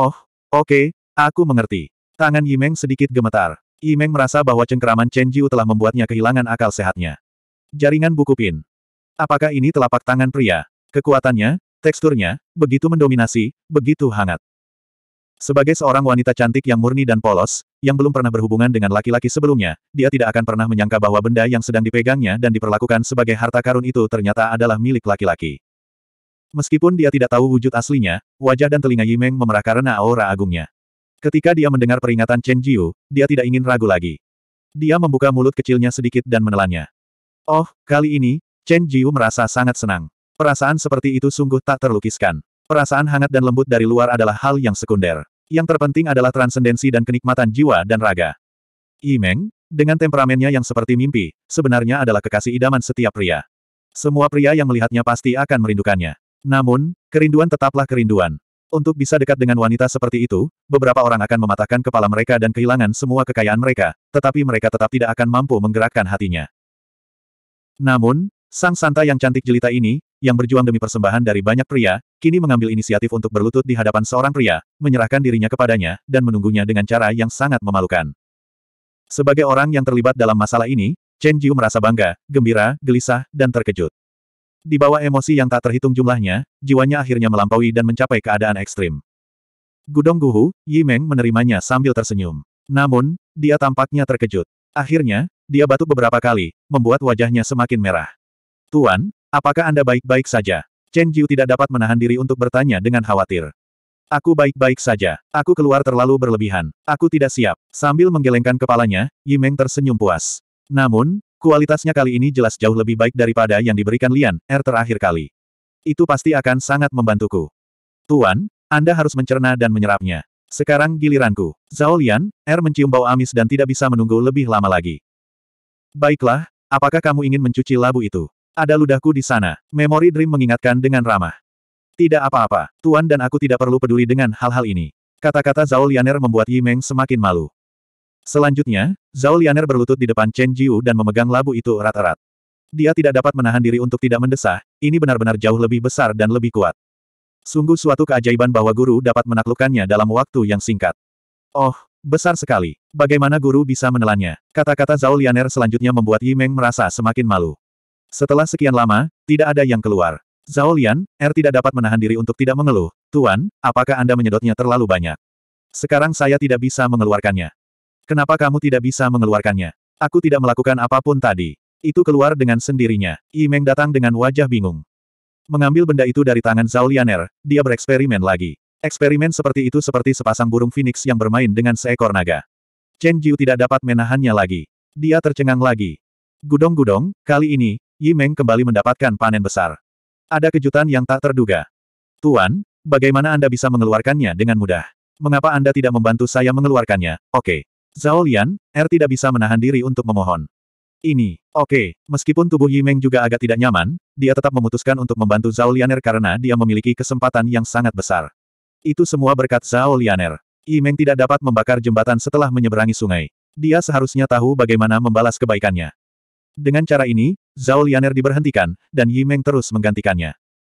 Oh, oke, okay, aku mengerti. Tangan Yimeng sedikit gemetar. Yimeng merasa bahwa cengkeraman Chen Jiu telah membuatnya kehilangan akal sehatnya. Jaringan buku pin. Apakah ini telapak tangan pria? Kekuatannya, teksturnya, begitu mendominasi, begitu hangat. Sebagai seorang wanita cantik yang murni dan polos, yang belum pernah berhubungan dengan laki-laki sebelumnya, dia tidak akan pernah menyangka bahwa benda yang sedang dipegangnya dan diperlakukan sebagai harta karun itu ternyata adalah milik laki-laki. Meskipun dia tidak tahu wujud aslinya, wajah dan telinga Yimeng memerah karena aura agungnya. Ketika dia mendengar peringatan Chen Jiu, dia tidak ingin ragu lagi. Dia membuka mulut kecilnya sedikit dan menelannya. Oh, kali ini, Chen Jiu merasa sangat senang. Perasaan seperti itu sungguh tak terlukiskan. Perasaan hangat dan lembut dari luar adalah hal yang sekunder. Yang terpenting adalah transendensi dan kenikmatan jiwa dan raga. Yimeng, dengan temperamennya yang seperti mimpi, sebenarnya adalah kekasih idaman setiap pria. Semua pria yang melihatnya pasti akan merindukannya. Namun, kerinduan tetaplah kerinduan. Untuk bisa dekat dengan wanita seperti itu, beberapa orang akan mematahkan kepala mereka dan kehilangan semua kekayaan mereka, tetapi mereka tetap tidak akan mampu menggerakkan hatinya. Namun, sang santa yang cantik jelita ini, yang berjuang demi persembahan dari banyak pria, kini mengambil inisiatif untuk berlutut di hadapan seorang pria, menyerahkan dirinya kepadanya, dan menunggunya dengan cara yang sangat memalukan. Sebagai orang yang terlibat dalam masalah ini, Chen Jiu merasa bangga, gembira, gelisah, dan terkejut. Di bawah emosi yang tak terhitung jumlahnya, jiwanya akhirnya melampaui dan mencapai keadaan ekstrim. Gudong Guhu, Yimeng menerimanya sambil tersenyum. Namun, dia tampaknya terkejut. Akhirnya, dia batuk beberapa kali, membuat wajahnya semakin merah. Tuan, apakah Anda baik-baik saja? Chen Jiu tidak dapat menahan diri untuk bertanya dengan khawatir. Aku baik-baik saja. Aku keluar terlalu berlebihan. Aku tidak siap. Sambil menggelengkan kepalanya, Yimeng tersenyum puas. Namun, Kualitasnya kali ini jelas jauh lebih baik daripada yang diberikan Lian, R terakhir kali. Itu pasti akan sangat membantuku. Tuan, Anda harus mencerna dan menyerapnya. Sekarang giliranku. Zhao Lian, R mencium bau amis dan tidak bisa menunggu lebih lama lagi. Baiklah, apakah kamu ingin mencuci labu itu? Ada ludahku di sana. Memori Dream mengingatkan dengan ramah. Tidak apa-apa, Tuan dan aku tidak perlu peduli dengan hal-hal ini. Kata-kata Zhao Lianer membuat Yimeng semakin malu. Selanjutnya, Zhao Lianer berlutut di depan Chen Jiu dan memegang labu itu erat-erat. Dia tidak dapat menahan diri untuk tidak mendesah, ini benar-benar jauh lebih besar dan lebih kuat. Sungguh suatu keajaiban bahwa guru dapat menaklukkannya dalam waktu yang singkat. Oh, besar sekali. Bagaimana guru bisa menelannya? Kata-kata Zhao Lianer selanjutnya membuat Yimeng merasa semakin malu. Setelah sekian lama, tidak ada yang keluar. Zhao Lian, Er tidak dapat menahan diri untuk tidak mengeluh. Tuan, apakah Anda menyedotnya terlalu banyak? Sekarang saya tidak bisa mengeluarkannya. Kenapa kamu tidak bisa mengeluarkannya? Aku tidak melakukan apapun tadi. Itu keluar dengan sendirinya. Yimeng datang dengan wajah bingung. Mengambil benda itu dari tangan Zhao Lianer, dia bereksperimen lagi. Eksperimen seperti itu seperti sepasang burung phoenix yang bermain dengan seekor naga. Chen Jiu tidak dapat menahannya lagi. Dia tercengang lagi. Gudong-gudong, kali ini, Yi Meng kembali mendapatkan panen besar. Ada kejutan yang tak terduga. Tuan, bagaimana Anda bisa mengeluarkannya dengan mudah? Mengapa Anda tidak membantu saya mengeluarkannya? Oke. Zhao Lian, Er tidak bisa menahan diri untuk memohon. Ini, oke, okay. meskipun tubuh Yimeng juga agak tidak nyaman, dia tetap memutuskan untuk membantu Zhao Lianer karena dia memiliki kesempatan yang sangat besar. Itu semua berkat Zhao Lianer. Yimeng tidak dapat membakar jembatan setelah menyeberangi sungai. Dia seharusnya tahu bagaimana membalas kebaikannya. Dengan cara ini, Zhao Lianer diberhentikan, dan Yimeng terus menggantikannya.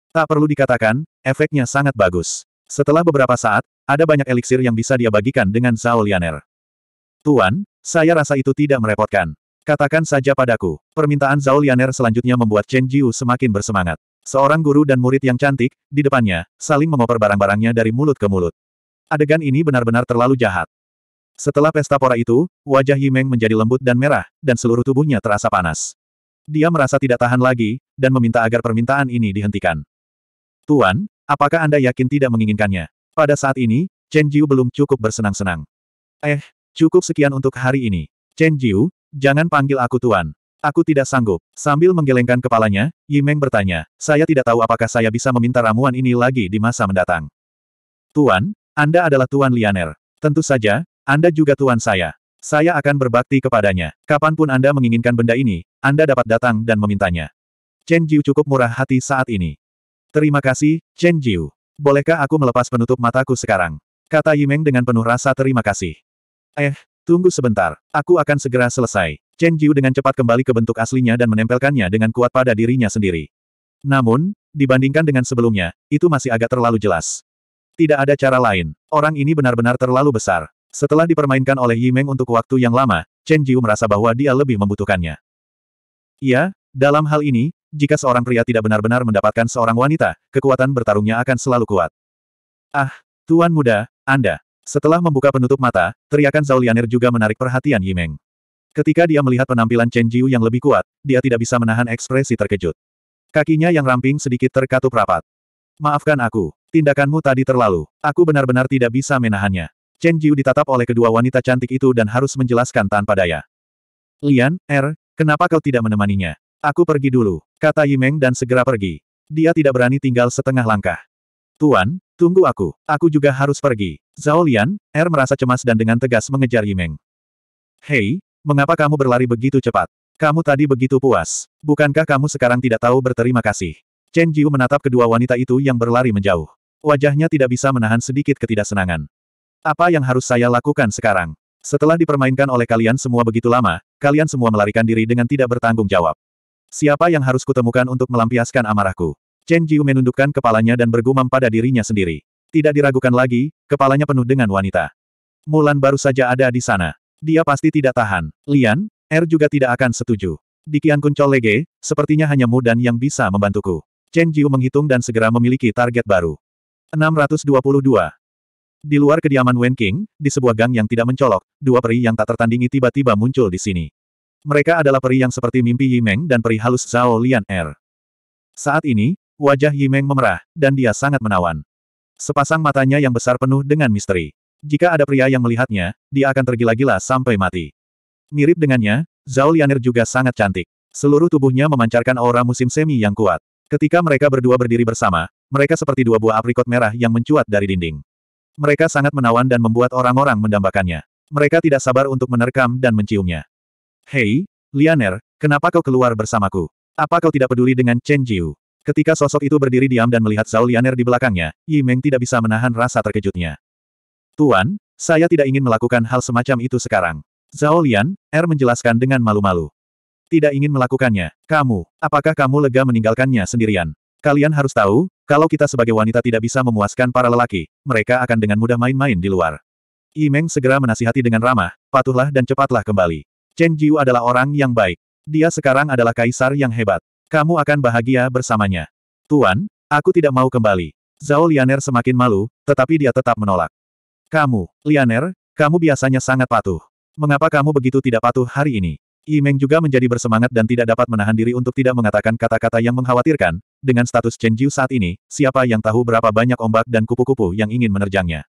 Tak perlu dikatakan, efeknya sangat bagus. Setelah beberapa saat, ada banyak eliksir yang bisa dia bagikan dengan Zhao Lianer. Tuan, saya rasa itu tidak merepotkan. Katakan saja padaku. Permintaan Zhao Lianer selanjutnya membuat Chen Jiu semakin bersemangat. Seorang guru dan murid yang cantik, di depannya, saling mengoper barang-barangnya dari mulut ke mulut. Adegan ini benar-benar terlalu jahat. Setelah pesta pora itu, wajah Yimeng menjadi lembut dan merah, dan seluruh tubuhnya terasa panas. Dia merasa tidak tahan lagi, dan meminta agar permintaan ini dihentikan. Tuan, apakah Anda yakin tidak menginginkannya? Pada saat ini, Chen Jiu belum cukup bersenang-senang. Eh, Cukup sekian untuk hari ini. Chen Jiu, jangan panggil aku tuan. Aku tidak sanggup. Sambil menggelengkan kepalanya, Yimeng bertanya, saya tidak tahu apakah saya bisa meminta ramuan ini lagi di masa mendatang. Tuan, Anda adalah Tuan Lianer. Tentu saja, Anda juga Tuan saya. Saya akan berbakti kepadanya. Kapanpun Anda menginginkan benda ini, Anda dapat datang dan memintanya. Chen Jiu cukup murah hati saat ini. Terima kasih, Chen Jiu. Bolehkah aku melepas penutup mataku sekarang? Kata Yimeng dengan penuh rasa terima kasih. Eh, tunggu sebentar. Aku akan segera selesai. Chen Jiu dengan cepat kembali ke bentuk aslinya dan menempelkannya dengan kuat pada dirinya sendiri. Namun, dibandingkan dengan sebelumnya, itu masih agak terlalu jelas. Tidak ada cara lain. Orang ini benar-benar terlalu besar. Setelah dipermainkan oleh Yi Meng untuk waktu yang lama, Chen Jiu merasa bahwa dia lebih membutuhkannya. Iya, dalam hal ini, jika seorang pria tidak benar-benar mendapatkan seorang wanita, kekuatan bertarungnya akan selalu kuat. Ah, Tuan Muda, Anda. Setelah membuka penutup mata, teriakan Zhao Lianer juga menarik perhatian Yimeng. Ketika dia melihat penampilan Chen Jiu yang lebih kuat, dia tidak bisa menahan ekspresi terkejut. Kakinya yang ramping sedikit terkatup rapat. Maafkan aku, tindakanmu tadi terlalu. Aku benar-benar tidak bisa menahannya. Chen Jiu ditatap oleh kedua wanita cantik itu dan harus menjelaskan tanpa daya. Lian, Er, kenapa kau tidak menemaninya? Aku pergi dulu, kata Yimeng dan segera pergi. Dia tidak berani tinggal setengah langkah. Tuan, tunggu aku. Aku juga harus pergi. Zhao Lian, Er merasa cemas dan dengan tegas mengejar Yimeng. Hei, mengapa kamu berlari begitu cepat? Kamu tadi begitu puas. Bukankah kamu sekarang tidak tahu berterima kasih? Chen Jiu menatap kedua wanita itu yang berlari menjauh. Wajahnya tidak bisa menahan sedikit ketidaksenangan. Apa yang harus saya lakukan sekarang? Setelah dipermainkan oleh kalian semua begitu lama, kalian semua melarikan diri dengan tidak bertanggung jawab. Siapa yang harus kutemukan untuk melampiaskan amarahku? Chen Jiu menundukkan kepalanya dan bergumam pada dirinya sendiri. Tidak diragukan lagi, kepalanya penuh dengan wanita. Mulan baru saja ada di sana. Dia pasti tidak tahan. Lian, Er juga tidak akan setuju. Di Kian Kuncol Lege, sepertinya hanya Mudan yang bisa membantuku. Chen Jiu menghitung dan segera memiliki target baru. 622. Di luar kediaman Wen King, di sebuah gang yang tidak mencolok, dua peri yang tak tertandingi tiba-tiba muncul di sini. Mereka adalah peri yang seperti mimpi Yimeng dan peri halus Zhao Lian Er. Saat ini, Wajah Yimeng memerah, dan dia sangat menawan. Sepasang matanya yang besar penuh dengan misteri. Jika ada pria yang melihatnya, dia akan tergila-gila sampai mati. Mirip dengannya, Zhao Lian'er juga sangat cantik. Seluruh tubuhnya memancarkan aura musim semi yang kuat. Ketika mereka berdua berdiri bersama, mereka seperti dua buah aprikot merah yang mencuat dari dinding. Mereka sangat menawan dan membuat orang-orang mendambakannya. Mereka tidak sabar untuk menerkam dan menciumnya. Hei, Lianer, kenapa kau keluar bersamaku? Apa kau tidak peduli dengan Chen Jiu? Ketika sosok itu berdiri diam dan melihat Zhao Lianer di belakangnya, Yi Meng tidak bisa menahan rasa terkejutnya. Tuan, saya tidak ingin melakukan hal semacam itu sekarang. Zhao Lian, Er menjelaskan dengan malu-malu. Tidak ingin melakukannya. Kamu, apakah kamu lega meninggalkannya sendirian? Kalian harus tahu, kalau kita sebagai wanita tidak bisa memuaskan para lelaki, mereka akan dengan mudah main-main di luar. Yi Meng segera menasihati dengan ramah, patuhlah dan cepatlah kembali. Chen Jiu adalah orang yang baik. Dia sekarang adalah kaisar yang hebat. Kamu akan bahagia bersamanya. Tuan, aku tidak mau kembali. Zhao Lianer semakin malu, tetapi dia tetap menolak. Kamu, Lianer, kamu biasanya sangat patuh. Mengapa kamu begitu tidak patuh hari ini? Yimeng juga menjadi bersemangat dan tidak dapat menahan diri untuk tidak mengatakan kata-kata yang mengkhawatirkan, dengan status Chen Jiu saat ini, siapa yang tahu berapa banyak ombak dan kupu-kupu yang ingin menerjangnya.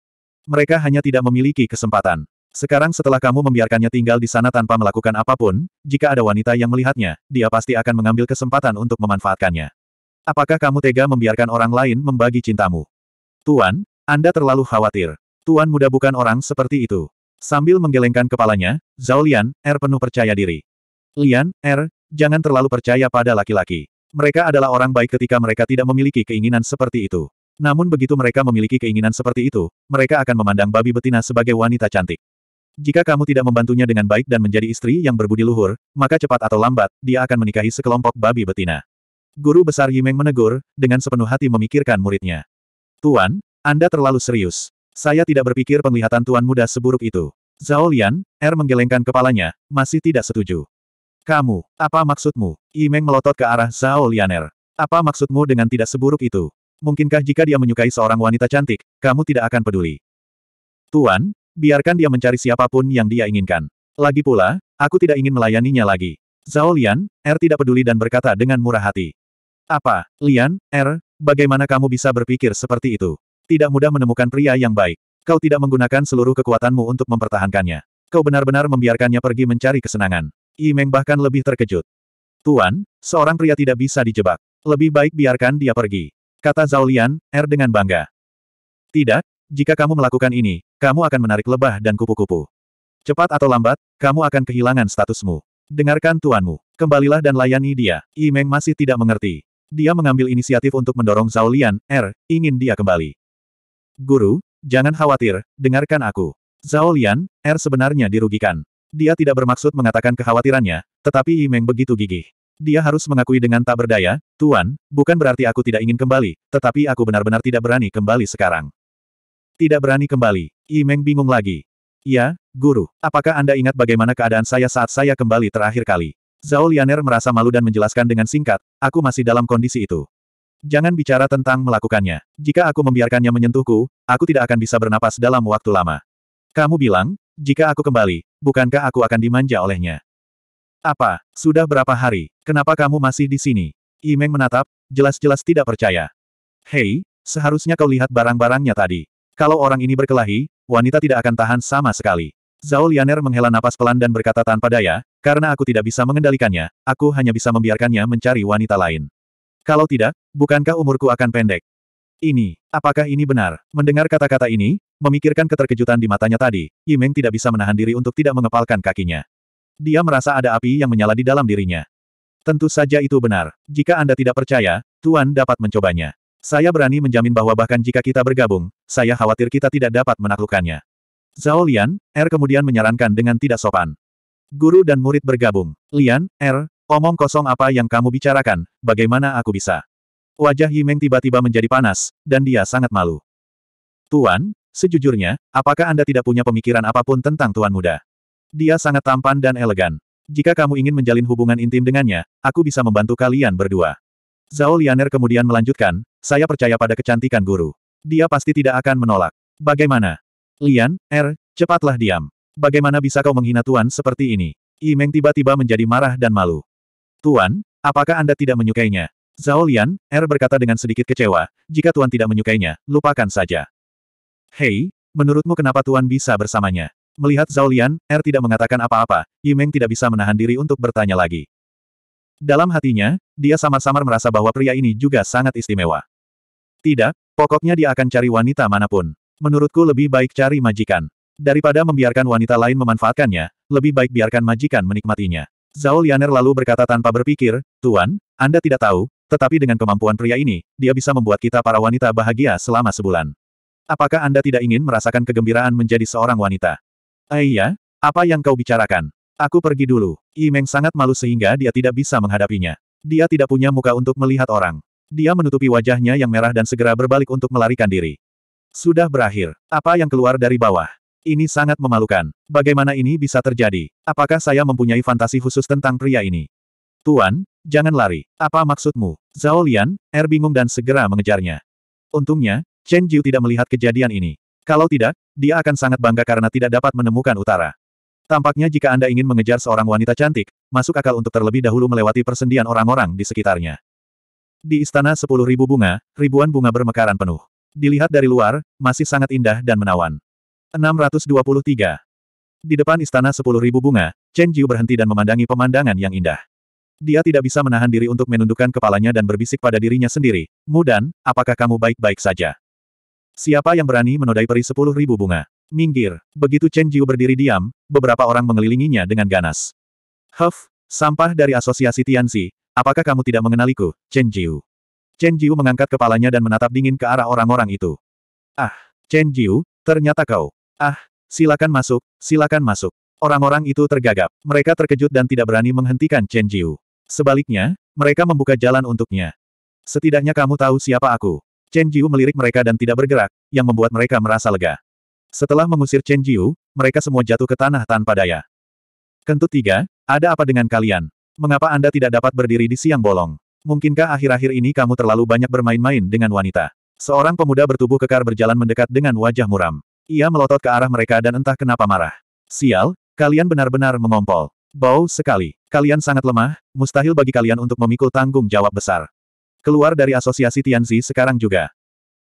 Mereka hanya tidak memiliki kesempatan. Sekarang setelah kamu membiarkannya tinggal di sana tanpa melakukan apapun, jika ada wanita yang melihatnya, dia pasti akan mengambil kesempatan untuk memanfaatkannya. Apakah kamu tega membiarkan orang lain membagi cintamu? Tuan, Anda terlalu khawatir. Tuan muda bukan orang seperti itu. Sambil menggelengkan kepalanya, Zhao Lian, Er penuh percaya diri. Lian, Er, jangan terlalu percaya pada laki-laki. Mereka adalah orang baik ketika mereka tidak memiliki keinginan seperti itu. Namun begitu mereka memiliki keinginan seperti itu, mereka akan memandang babi betina sebagai wanita cantik. Jika kamu tidak membantunya dengan baik dan menjadi istri yang berbudi luhur, maka cepat atau lambat, dia akan menikahi sekelompok babi betina. Guru besar Yimeng menegur, dengan sepenuh hati memikirkan muridnya. Tuan, Anda terlalu serius. Saya tidak berpikir penglihatan Tuan muda seburuk itu. Zhao Lian, Er menggelengkan kepalanya, masih tidak setuju. Kamu, apa maksudmu? Yimeng melotot ke arah Zhao Lian Lianer. Apa maksudmu dengan tidak seburuk itu? Mungkinkah jika dia menyukai seorang wanita cantik, kamu tidak akan peduli? Tuan, Biarkan dia mencari siapapun yang dia inginkan. Lagi pula, aku tidak ingin melayaninya lagi. Zhao Lian, R er tidak peduli dan berkata dengan murah hati. Apa, Lian, R, er? bagaimana kamu bisa berpikir seperti itu? Tidak mudah menemukan pria yang baik. Kau tidak menggunakan seluruh kekuatanmu untuk mempertahankannya. Kau benar-benar membiarkannya pergi mencari kesenangan. Meng bahkan lebih terkejut. Tuan, seorang pria tidak bisa dijebak. Lebih baik biarkan dia pergi. Kata Zhao Lian, R er dengan bangga. Tidak, jika kamu melakukan ini, kamu akan menarik lebah dan kupu-kupu. Cepat atau lambat, kamu akan kehilangan statusmu. Dengarkan tuanmu. Kembalilah dan layani dia. Imeng masih tidak mengerti. Dia mengambil inisiatif untuk mendorong Zhao Lian, R, er, ingin dia kembali. Guru, jangan khawatir, dengarkan aku. Zhao Lian, R er sebenarnya dirugikan. Dia tidak bermaksud mengatakan kekhawatirannya, tetapi Imeng begitu gigih. Dia harus mengakui dengan tak berdaya, Tuan, bukan berarti aku tidak ingin kembali, tetapi aku benar-benar tidak berani kembali sekarang. Tidak berani kembali. Imeng bingung lagi. Ya, Guru, apakah Anda ingat bagaimana keadaan saya saat saya kembali terakhir kali? Zhao Lianer merasa malu dan menjelaskan dengan singkat, aku masih dalam kondisi itu. Jangan bicara tentang melakukannya. Jika aku membiarkannya menyentuhku, aku tidak akan bisa bernapas dalam waktu lama. Kamu bilang, jika aku kembali, bukankah aku akan dimanja olehnya? Apa, sudah berapa hari, kenapa kamu masih di sini? Imeng menatap, jelas-jelas tidak percaya. Hei, seharusnya kau lihat barang-barangnya tadi. Kalau orang ini berkelahi, wanita tidak akan tahan sama sekali. Zhao Lianer menghela napas pelan dan berkata tanpa daya, karena aku tidak bisa mengendalikannya, aku hanya bisa membiarkannya mencari wanita lain. Kalau tidak, bukankah umurku akan pendek? Ini, apakah ini benar? Mendengar kata-kata ini, memikirkan keterkejutan di matanya tadi, Yimeng tidak bisa menahan diri untuk tidak mengepalkan kakinya. Dia merasa ada api yang menyala di dalam dirinya. Tentu saja itu benar. Jika Anda tidak percaya, Tuan dapat mencobanya. Saya berani menjamin bahwa bahkan jika kita bergabung, saya khawatir kita tidak dapat menaklukkannya. Zhao Lian, R er kemudian menyarankan dengan tidak sopan. Guru dan murid bergabung. Lian, Er, omong kosong apa yang kamu bicarakan, bagaimana aku bisa? Wajah Yimeng tiba-tiba menjadi panas, dan dia sangat malu. Tuan, sejujurnya, apakah Anda tidak punya pemikiran apapun tentang Tuan Muda? Dia sangat tampan dan elegan. Jika kamu ingin menjalin hubungan intim dengannya, aku bisa membantu kalian berdua. Zhao Lianer kemudian melanjutkan, saya percaya pada kecantikan guru. Dia pasti tidak akan menolak. Bagaimana? Lian, Er, cepatlah diam. Bagaimana bisa kau menghina Tuan seperti ini? Imeng tiba-tiba menjadi marah dan malu. Tuan, apakah Anda tidak menyukainya? Zhao Lian, Er berkata dengan sedikit kecewa, jika Tuan tidak menyukainya, lupakan saja. Hei, menurutmu kenapa Tuan bisa bersamanya? Melihat Zhao Lian, Er tidak mengatakan apa-apa, Imeng tidak bisa menahan diri untuk bertanya lagi. Dalam hatinya, dia samar-samar merasa bahwa pria ini juga sangat istimewa. Tidak, pokoknya dia akan cari wanita manapun. Menurutku lebih baik cari majikan. Daripada membiarkan wanita lain memanfaatkannya, lebih baik biarkan majikan menikmatinya. Zhao Lianer lalu berkata tanpa berpikir, Tuan, Anda tidak tahu, tetapi dengan kemampuan pria ini, dia bisa membuat kita para wanita bahagia selama sebulan. Apakah Anda tidak ingin merasakan kegembiraan menjadi seorang wanita? Aiyah, eh apa yang kau bicarakan? Aku pergi dulu. Imeng sangat malu sehingga dia tidak bisa menghadapinya. Dia tidak punya muka untuk melihat orang. Dia menutupi wajahnya yang merah dan segera berbalik untuk melarikan diri. Sudah berakhir. Apa yang keluar dari bawah? Ini sangat memalukan. Bagaimana ini bisa terjadi? Apakah saya mempunyai fantasi khusus tentang pria ini? Tuan, jangan lari. Apa maksudmu? Zhao Lian, Er bingung dan segera mengejarnya. Untungnya, Chen Jiu tidak melihat kejadian ini. Kalau tidak, dia akan sangat bangga karena tidak dapat menemukan utara. Tampaknya jika Anda ingin mengejar seorang wanita cantik, masuk akal untuk terlebih dahulu melewati persendian orang-orang di sekitarnya. Di istana sepuluh ribu bunga, ribuan bunga bermekaran penuh. Dilihat dari luar, masih sangat indah dan menawan. 623. Di depan istana sepuluh ribu bunga, Chen Jiu berhenti dan memandangi pemandangan yang indah. Dia tidak bisa menahan diri untuk menundukkan kepalanya dan berbisik pada dirinya sendiri, Mudan, apakah kamu baik-baik saja? Siapa yang berani menodai peri sepuluh ribu bunga? Minggir. Begitu Chen Jiu berdiri diam, beberapa orang mengelilinginya dengan ganas. Huff, sampah dari asosiasi Tianxi, apakah kamu tidak mengenaliku, Chen Jiu? Chen Jiu mengangkat kepalanya dan menatap dingin ke arah orang-orang itu. Ah, Chen Jiu, ternyata kau. Ah, silakan masuk, silakan masuk. Orang-orang itu tergagap, mereka terkejut dan tidak berani menghentikan Chen Jiu. Sebaliknya, mereka membuka jalan untuknya. Setidaknya kamu tahu siapa aku. Chen Jiu melirik mereka dan tidak bergerak, yang membuat mereka merasa lega. Setelah mengusir Chen Jiu, mereka semua jatuh ke tanah tanpa daya. Kentut tiga, ada apa dengan kalian? Mengapa Anda tidak dapat berdiri di siang bolong? Mungkinkah akhir-akhir ini kamu terlalu banyak bermain-main dengan wanita? Seorang pemuda bertubuh kekar berjalan mendekat dengan wajah muram. Ia melotot ke arah mereka dan entah kenapa marah. Sial, kalian benar-benar mengompol. Bau sekali. Kalian sangat lemah, mustahil bagi kalian untuk memikul tanggung jawab besar. Keluar dari asosiasi Tianzi sekarang juga.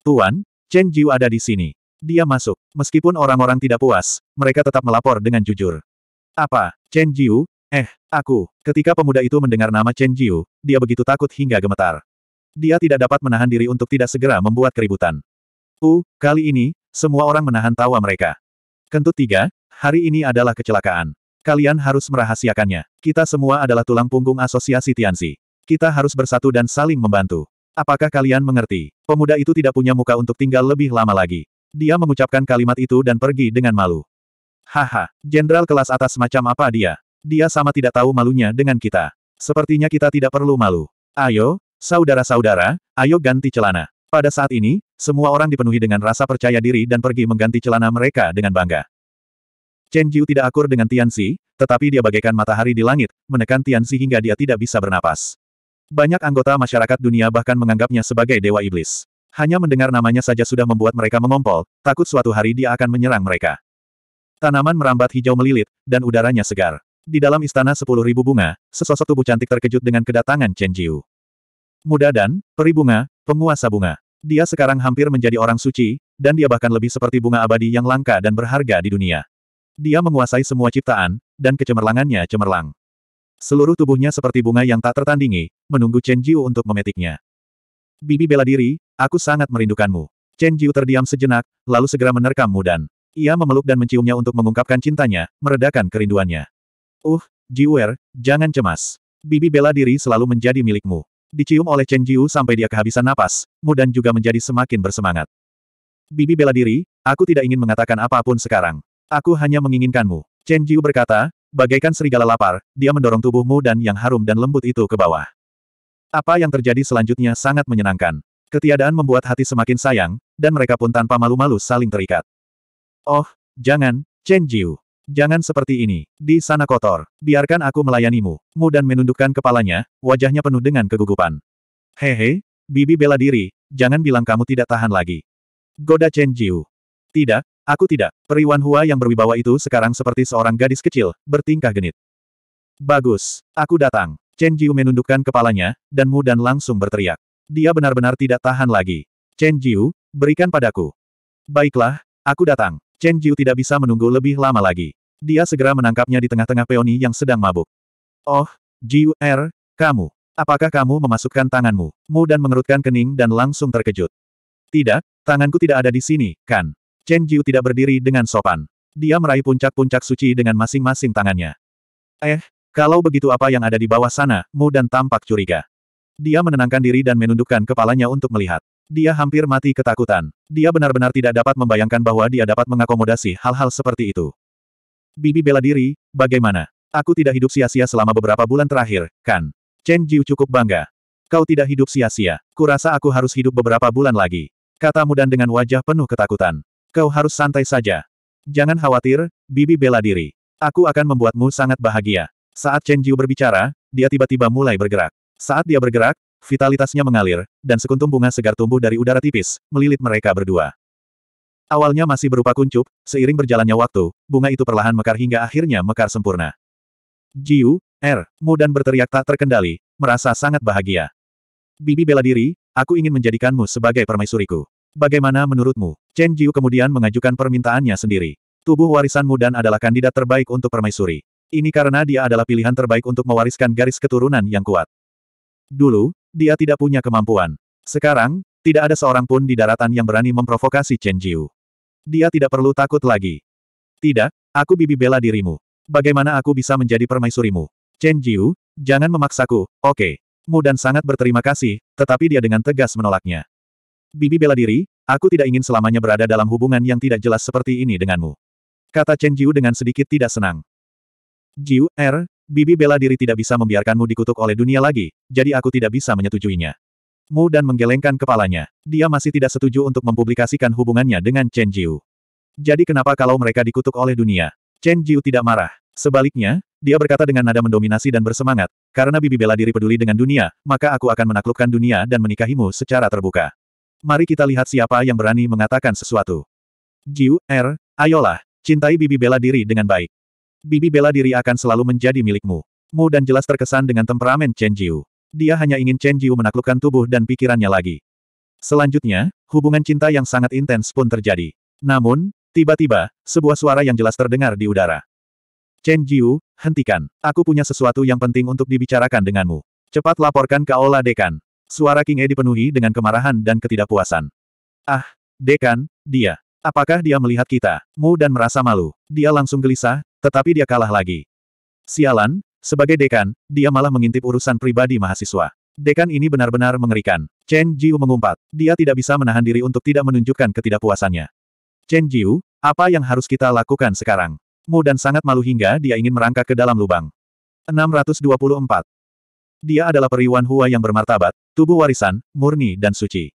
Tuan, Chen Jiu ada di sini. Dia masuk. Meskipun orang-orang tidak puas, mereka tetap melapor dengan jujur. Apa? Chen Jiu? Eh, aku. Ketika pemuda itu mendengar nama Chen Jiu, dia begitu takut hingga gemetar. Dia tidak dapat menahan diri untuk tidak segera membuat keributan. Uh, kali ini, semua orang menahan tawa mereka. Kentut tiga, hari ini adalah kecelakaan. Kalian harus merahasiakannya. Kita semua adalah tulang punggung asosiasi Tianzi. Kita harus bersatu dan saling membantu. Apakah kalian mengerti? Pemuda itu tidak punya muka untuk tinggal lebih lama lagi. Dia mengucapkan kalimat itu dan pergi dengan malu. Haha, jenderal kelas atas macam apa dia? Dia sama tidak tahu malunya dengan kita. Sepertinya kita tidak perlu malu. Ayo, saudara-saudara, ayo ganti celana. Pada saat ini, semua orang dipenuhi dengan rasa percaya diri dan pergi mengganti celana mereka dengan bangga. Chen Jiu tidak akur dengan Tian Xi, tetapi dia bagaikan matahari di langit, menekan Tian Xi hingga dia tidak bisa bernapas. Banyak anggota masyarakat dunia bahkan menganggapnya sebagai dewa iblis. Hanya mendengar namanya saja sudah membuat mereka mengompol, takut suatu hari dia akan menyerang mereka. Tanaman merambat hijau melilit, dan udaranya segar. Di dalam istana sepuluh ribu bunga, sesosok tubuh cantik terkejut dengan kedatangan Chen Jiu. Muda dan, peri bunga, penguasa bunga. Dia sekarang hampir menjadi orang suci, dan dia bahkan lebih seperti bunga abadi yang langka dan berharga di dunia. Dia menguasai semua ciptaan, dan kecemerlangannya cemerlang. Seluruh tubuhnya seperti bunga yang tak tertandingi, menunggu Chen Jiu untuk memetiknya. Bibi bela diri, aku sangat merindukanmu. Chen Jiu terdiam sejenak, lalu segera menerkammu dan ia memeluk dan menciumnya untuk mengungkapkan cintanya, meredakan kerinduannya. Uh, Jiuer, jangan cemas. Bibi bela diri selalu menjadi milikmu. Dicium oleh Chen Jiu sampai dia kehabisan napas, Mu dan juga menjadi semakin bersemangat. Bibi bela diri, aku tidak ingin mengatakan apapun sekarang. Aku hanya menginginkanmu. Chen Jiu berkata, Bagaikan serigala lapar, dia mendorong tubuhmu dan yang harum dan lembut itu ke bawah. Apa yang terjadi selanjutnya sangat menyenangkan. Ketiadaan membuat hati semakin sayang, dan mereka pun tanpa malu-malu saling terikat. Oh, jangan, Chen Jiu. Jangan seperti ini, di sana kotor. Biarkan aku melayanimu. Mu dan menundukkan kepalanya, wajahnya penuh dengan kegugupan. Hehe, Bibi bela diri, jangan bilang kamu tidak tahan lagi. Goda Chen Jiu. Tidak, aku tidak. Periwan Hua yang berwibawa itu sekarang seperti seorang gadis kecil, bertingkah genit. Bagus, aku datang. Chen Jiu menundukkan kepalanya, dan Mu Dan langsung berteriak. Dia benar-benar tidak tahan lagi. Chen Jiu, berikan padaku. Baiklah, aku datang. Chen Jiu tidak bisa menunggu lebih lama lagi. Dia segera menangkapnya di tengah-tengah peoni yang sedang mabuk. Oh, Jiu Er, kamu. Apakah kamu memasukkan tanganmu? Mu Dan mengerutkan kening dan langsung terkejut. Tidak, tanganku tidak ada di sini, kan? Chen Jiu tidak berdiri dengan sopan. Dia meraih puncak-puncak suci dengan masing-masing tangannya. Eh, kalau begitu apa yang ada di bawah sana, Mu dan tampak curiga. Dia menenangkan diri dan menundukkan kepalanya untuk melihat. Dia hampir mati ketakutan. Dia benar-benar tidak dapat membayangkan bahwa dia dapat mengakomodasi hal-hal seperti itu. Bibi bela diri, bagaimana? Aku tidak hidup sia-sia selama beberapa bulan terakhir, kan? Chen Jiu cukup bangga. Kau tidak hidup sia-sia. Kurasa aku harus hidup beberapa bulan lagi. Kata Mudan dengan wajah penuh ketakutan. Kau harus santai saja. Jangan khawatir, Bibi bela diri. Aku akan membuatmu sangat bahagia. Saat Chen Jiu berbicara, dia tiba-tiba mulai bergerak. Saat dia bergerak, vitalitasnya mengalir, dan sekuntum bunga segar tumbuh dari udara tipis, melilit mereka berdua. Awalnya masih berupa kuncup, seiring berjalannya waktu, bunga itu perlahan mekar hingga akhirnya mekar sempurna. Jiu, Er, Mu dan berteriak tak terkendali, merasa sangat bahagia. Bibi bela diri, aku ingin menjadikanmu sebagai permaisuriku. Bagaimana menurutmu? Chen Jiu kemudian mengajukan permintaannya sendiri. Tubuh warisanmu dan adalah kandidat terbaik untuk permaisuri. Ini karena dia adalah pilihan terbaik untuk mewariskan garis keturunan yang kuat. Dulu, dia tidak punya kemampuan. Sekarang, tidak ada seorang pun di daratan yang berani memprovokasi Chen Jiu. Dia tidak perlu takut lagi. Tidak, aku bibi bela dirimu. Bagaimana aku bisa menjadi permaisurimu? Chen Jiu, jangan memaksaku, oke. Okay. Mu dan sangat berterima kasih, tetapi dia dengan tegas menolaknya. Bibi bela diri, aku tidak ingin selamanya berada dalam hubungan yang tidak jelas seperti ini denganmu. Kata Chen Jiu dengan sedikit tidak senang. Jiu, er, Bibi bela diri tidak bisa membiarkanmu dikutuk oleh dunia lagi, jadi aku tidak bisa menyetujuinya. Mu dan menggelengkan kepalanya. Dia masih tidak setuju untuk mempublikasikan hubungannya dengan Chen Jiu. Jadi kenapa kalau mereka dikutuk oleh dunia? Chen Jiu tidak marah. Sebaliknya, dia berkata dengan nada mendominasi dan bersemangat, karena bibi bela diri peduli dengan dunia, maka aku akan menaklukkan dunia dan menikahimu secara terbuka. Mari kita lihat siapa yang berani mengatakan sesuatu. Jiu, R, er, ayolah, cintai bibi bela diri dengan baik. Bibi bela diri akan selalu menjadi milikmu. Mu dan jelas terkesan dengan temperamen Chen Jiu. Dia hanya ingin Chen Jiu menaklukkan tubuh dan pikirannya lagi. Selanjutnya, hubungan cinta yang sangat intens pun terjadi. Namun, tiba-tiba, sebuah suara yang jelas terdengar di udara. Chen Jiu, hentikan. Aku punya sesuatu yang penting untuk dibicarakan denganmu. Cepat laporkan ke Aula Dekan. Suara King E dipenuhi dengan kemarahan dan ketidakpuasan. Ah, Dekan, dia. Apakah dia melihat kita, Mu dan merasa malu? Dia langsung gelisah, tetapi dia kalah lagi. Sialan, sebagai Dekan, dia malah mengintip urusan pribadi mahasiswa. Dekan ini benar-benar mengerikan. Chen Jiu mengumpat. Dia tidak bisa menahan diri untuk tidak menunjukkan ketidakpuasannya. Chen Jiu, apa yang harus kita lakukan sekarang? Mu dan sangat malu hingga dia ingin merangkak ke dalam lubang. 624. Dia adalah periwan Hua yang bermartabat, Tubuh warisan, murni dan suci.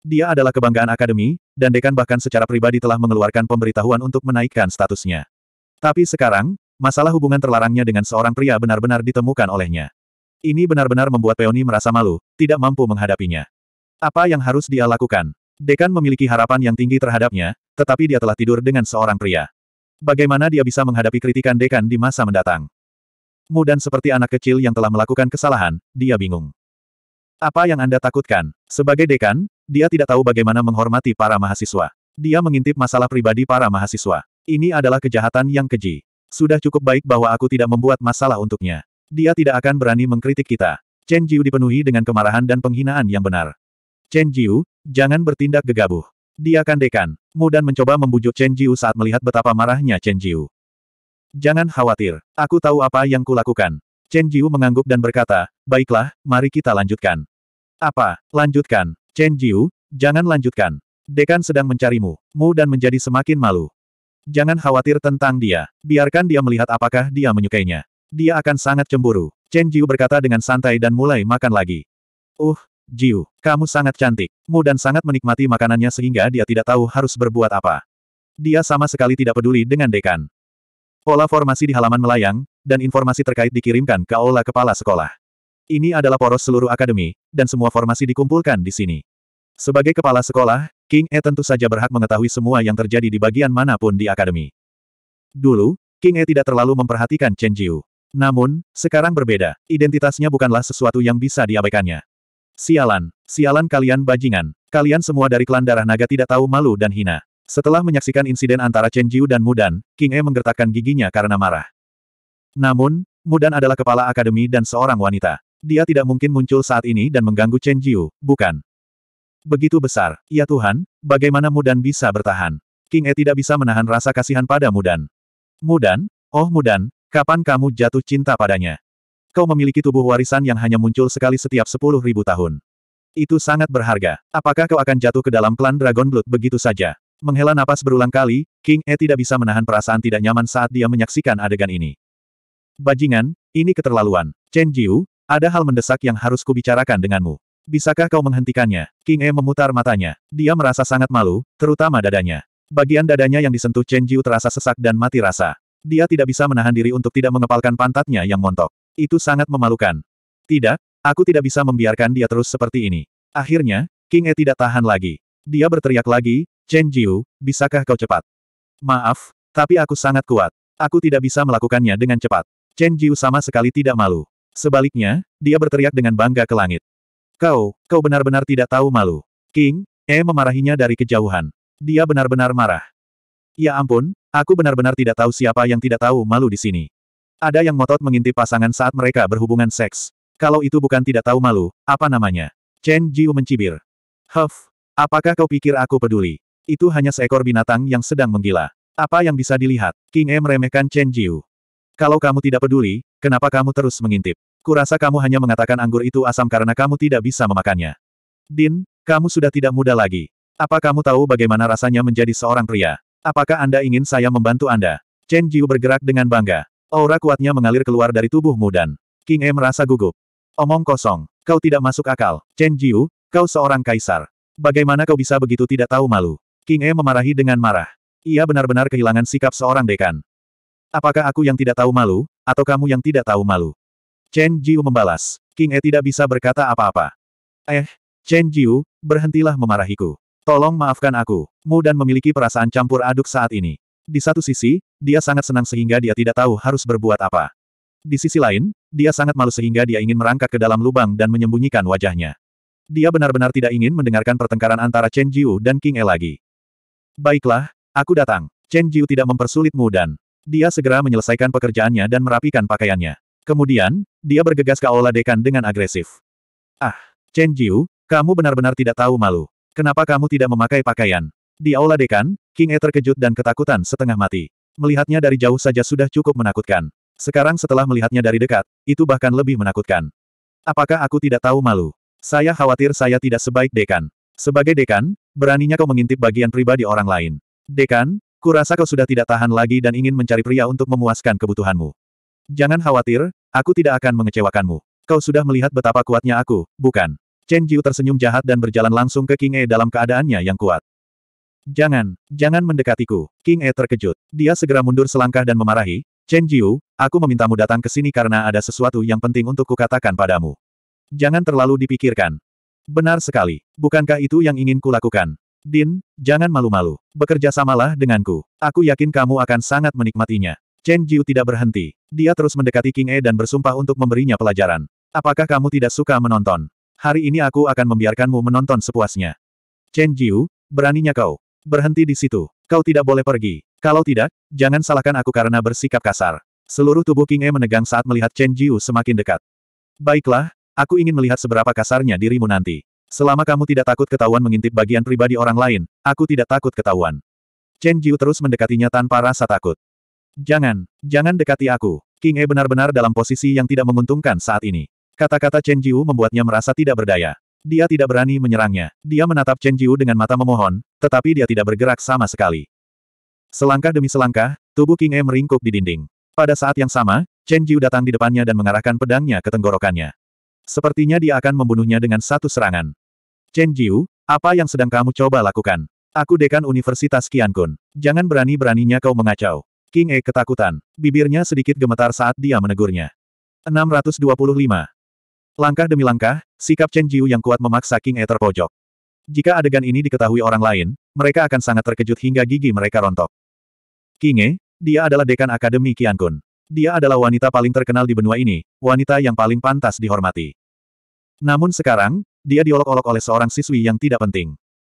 Dia adalah kebanggaan akademi, dan dekan bahkan secara pribadi telah mengeluarkan pemberitahuan untuk menaikkan statusnya. Tapi sekarang, masalah hubungan terlarangnya dengan seorang pria benar-benar ditemukan olehnya. Ini benar-benar membuat Peony merasa malu, tidak mampu menghadapinya. Apa yang harus dia lakukan? Dekan memiliki harapan yang tinggi terhadapnya, tetapi dia telah tidur dengan seorang pria. Bagaimana dia bisa menghadapi kritikan dekan di masa mendatang? Mudan seperti anak kecil yang telah melakukan kesalahan, dia bingung. Apa yang Anda takutkan? Sebagai dekan, dia tidak tahu bagaimana menghormati para mahasiswa. Dia mengintip masalah pribadi para mahasiswa. Ini adalah kejahatan yang keji. Sudah cukup baik bahwa aku tidak membuat masalah untuknya. Dia tidak akan berani mengkritik kita. Chen Jiu dipenuhi dengan kemarahan dan penghinaan yang benar. Chen Jiu, jangan bertindak gegabah. Dia akan dekan. Mu dan mencoba membujuk Chen Jiu saat melihat betapa marahnya Chen Jiu. Jangan khawatir, aku tahu apa yang kulakukan. Chen Jiu mengangguk dan berkata, baiklah, mari kita lanjutkan. Apa? Lanjutkan. Chen Jiu, jangan lanjutkan. Dekan sedang mencarimu. Mu dan menjadi semakin malu. Jangan khawatir tentang dia. Biarkan dia melihat apakah dia menyukainya. Dia akan sangat cemburu. Chen Jiu berkata dengan santai dan mulai makan lagi. Uh, Jiu, kamu sangat cantik. Mu dan sangat menikmati makanannya sehingga dia tidak tahu harus berbuat apa. Dia sama sekali tidak peduli dengan Dekan. Pola formasi di halaman melayang, dan informasi terkait dikirimkan ke aula kepala sekolah. Ini adalah poros seluruh akademi, dan semua formasi dikumpulkan di sini. Sebagai kepala sekolah, King E tentu saja berhak mengetahui semua yang terjadi di bagian manapun di akademi. Dulu, King E tidak terlalu memperhatikan Chen Jiu. Namun, sekarang berbeda, identitasnya bukanlah sesuatu yang bisa diabaikannya. Sialan, sialan kalian bajingan, kalian semua dari klan darah naga tidak tahu malu dan hina. Setelah menyaksikan insiden antara Chen Jiu dan Mudan, King E menggertakkan giginya karena marah. Namun, Mudan adalah kepala akademi dan seorang wanita. Dia tidak mungkin muncul saat ini dan mengganggu Chen Jiu, bukan? Begitu besar, ya Tuhan, bagaimana Mudan bisa bertahan? King E tidak bisa menahan rasa kasihan pada Mudan. Mudan, oh Mudan, kapan kamu jatuh cinta padanya? Kau memiliki tubuh warisan yang hanya muncul sekali setiap sepuluh ribu tahun. Itu sangat berharga. Apakah kau akan jatuh ke dalam klan Dragon Blood begitu saja? Menghela napas berulang kali, King E tidak bisa menahan perasaan tidak nyaman saat dia menyaksikan adegan ini. Bajingan, ini keterlaluan. Chen Jiu, ada hal mendesak yang harus kubicarakan denganmu. Bisakah kau menghentikannya? King E memutar matanya. Dia merasa sangat malu, terutama dadanya. Bagian dadanya yang disentuh Chen Jiu terasa sesak dan mati rasa. Dia tidak bisa menahan diri untuk tidak mengepalkan pantatnya yang montok. Itu sangat memalukan. Tidak, aku tidak bisa membiarkan dia terus seperti ini. Akhirnya, King E tidak tahan lagi. Dia berteriak lagi, Chen Jiu, bisakah kau cepat? Maaf, tapi aku sangat kuat. Aku tidak bisa melakukannya dengan cepat. Chen Jiu sama sekali tidak malu. Sebaliknya, dia berteriak dengan bangga ke langit. Kau, kau benar-benar tidak tahu malu. King, E memarahinya dari kejauhan. Dia benar-benar marah. Ya ampun, aku benar-benar tidak tahu siapa yang tidak tahu malu di sini. Ada yang motot mengintip pasangan saat mereka berhubungan seks. Kalau itu bukan tidak tahu malu, apa namanya? Chen Jiu mencibir. Huff, Apakah kau pikir aku peduli? Itu hanya seekor binatang yang sedang menggila. Apa yang bisa dilihat? King E meremehkan Chen Jiu. Kalau kamu tidak peduli, kenapa kamu terus mengintip? Kurasa kamu hanya mengatakan anggur itu asam karena kamu tidak bisa memakannya. Din, kamu sudah tidak muda lagi. Apa kamu tahu bagaimana rasanya menjadi seorang pria? Apakah Anda ingin saya membantu Anda? Chen Jiu bergerak dengan bangga. Aura kuatnya mengalir keluar dari tubuhmu dan King E merasa gugup. Omong kosong, kau tidak masuk akal. Chen Jiu, kau seorang kaisar. Bagaimana kau bisa begitu tidak tahu malu? King E memarahi dengan marah. Ia benar-benar kehilangan sikap seorang dekan. Apakah aku yang tidak tahu malu, atau kamu yang tidak tahu malu? Chen Jiu membalas. King E tidak bisa berkata apa-apa. Eh, Chen Jiu, berhentilah memarahiku. Tolong maafkan aku. Mu dan memiliki perasaan campur aduk saat ini. Di satu sisi, dia sangat senang sehingga dia tidak tahu harus berbuat apa. Di sisi lain, dia sangat malu sehingga dia ingin merangkak ke dalam lubang dan menyembunyikan wajahnya. Dia benar-benar tidak ingin mendengarkan pertengkaran antara Chen Jiu dan King E lagi. Baiklah, aku datang. Chen Jiu tidak mempersulitmu dan dia segera menyelesaikan pekerjaannya dan merapikan pakaiannya. Kemudian, dia bergegas ke aula dekan dengan agresif. Ah, Chen Jiu, kamu benar-benar tidak tahu malu. Kenapa kamu tidak memakai pakaian? Di aula dekan, King E terkejut dan ketakutan setengah mati. Melihatnya dari jauh saja sudah cukup menakutkan. Sekarang setelah melihatnya dari dekat, itu bahkan lebih menakutkan. Apakah aku tidak tahu malu? Saya khawatir saya tidak sebaik dekan. Sebagai dekan, beraninya kau mengintip bagian pribadi orang lain. Dekan, kurasa kau sudah tidak tahan lagi dan ingin mencari pria untuk memuaskan kebutuhanmu. Jangan khawatir, aku tidak akan mengecewakanmu. Kau sudah melihat betapa kuatnya aku, bukan? Chen Jiu tersenyum jahat dan berjalan langsung ke King E dalam keadaannya yang kuat. Jangan, jangan mendekatiku. King E terkejut. Dia segera mundur selangkah dan memarahi, Chen Jiu, aku memintamu datang ke sini karena ada sesuatu yang penting untuk kukatakan padamu. Jangan terlalu dipikirkan. Benar sekali. Bukankah itu yang ingin kulakukan? Din, jangan malu-malu. Bekerja samalah denganku. Aku yakin kamu akan sangat menikmatinya. Chen Jiu tidak berhenti. Dia terus mendekati King E dan bersumpah untuk memberinya pelajaran. Apakah kamu tidak suka menonton? Hari ini aku akan membiarkanmu menonton sepuasnya. Chen Jiu, beraninya kau. Berhenti di situ. Kau tidak boleh pergi. Kalau tidak, jangan salahkan aku karena bersikap kasar. Seluruh tubuh King E menegang saat melihat Chen Jiu semakin dekat. Baiklah, Aku ingin melihat seberapa kasarnya dirimu nanti. Selama kamu tidak takut ketahuan mengintip bagian pribadi orang lain, aku tidak takut ketahuan. Chen Jiu terus mendekatinya tanpa rasa takut. Jangan, jangan dekati aku. King E benar-benar dalam posisi yang tidak menguntungkan saat ini. Kata-kata Chen Jiu membuatnya merasa tidak berdaya. Dia tidak berani menyerangnya. Dia menatap Chen Jiu dengan mata memohon, tetapi dia tidak bergerak sama sekali. Selangkah demi selangkah, tubuh King E meringkuk di dinding. Pada saat yang sama, Chen Jiu datang di depannya dan mengarahkan pedangnya ke tenggorokannya. Sepertinya dia akan membunuhnya dengan satu serangan. Chen Jiu, apa yang sedang kamu coba lakukan? Aku dekan Universitas Qiankun. Jangan berani-beraninya kau mengacau. King E ketakutan. Bibirnya sedikit gemetar saat dia menegurnya. 625. Langkah demi langkah, sikap Chen Jiu yang kuat memaksa King E terpojok. Jika adegan ini diketahui orang lain, mereka akan sangat terkejut hingga gigi mereka rontok. King E, dia adalah dekan Akademi Qiankun. Dia adalah wanita paling terkenal di benua ini, wanita yang paling pantas dihormati. Namun sekarang, dia diolok-olok oleh seorang siswi yang tidak penting.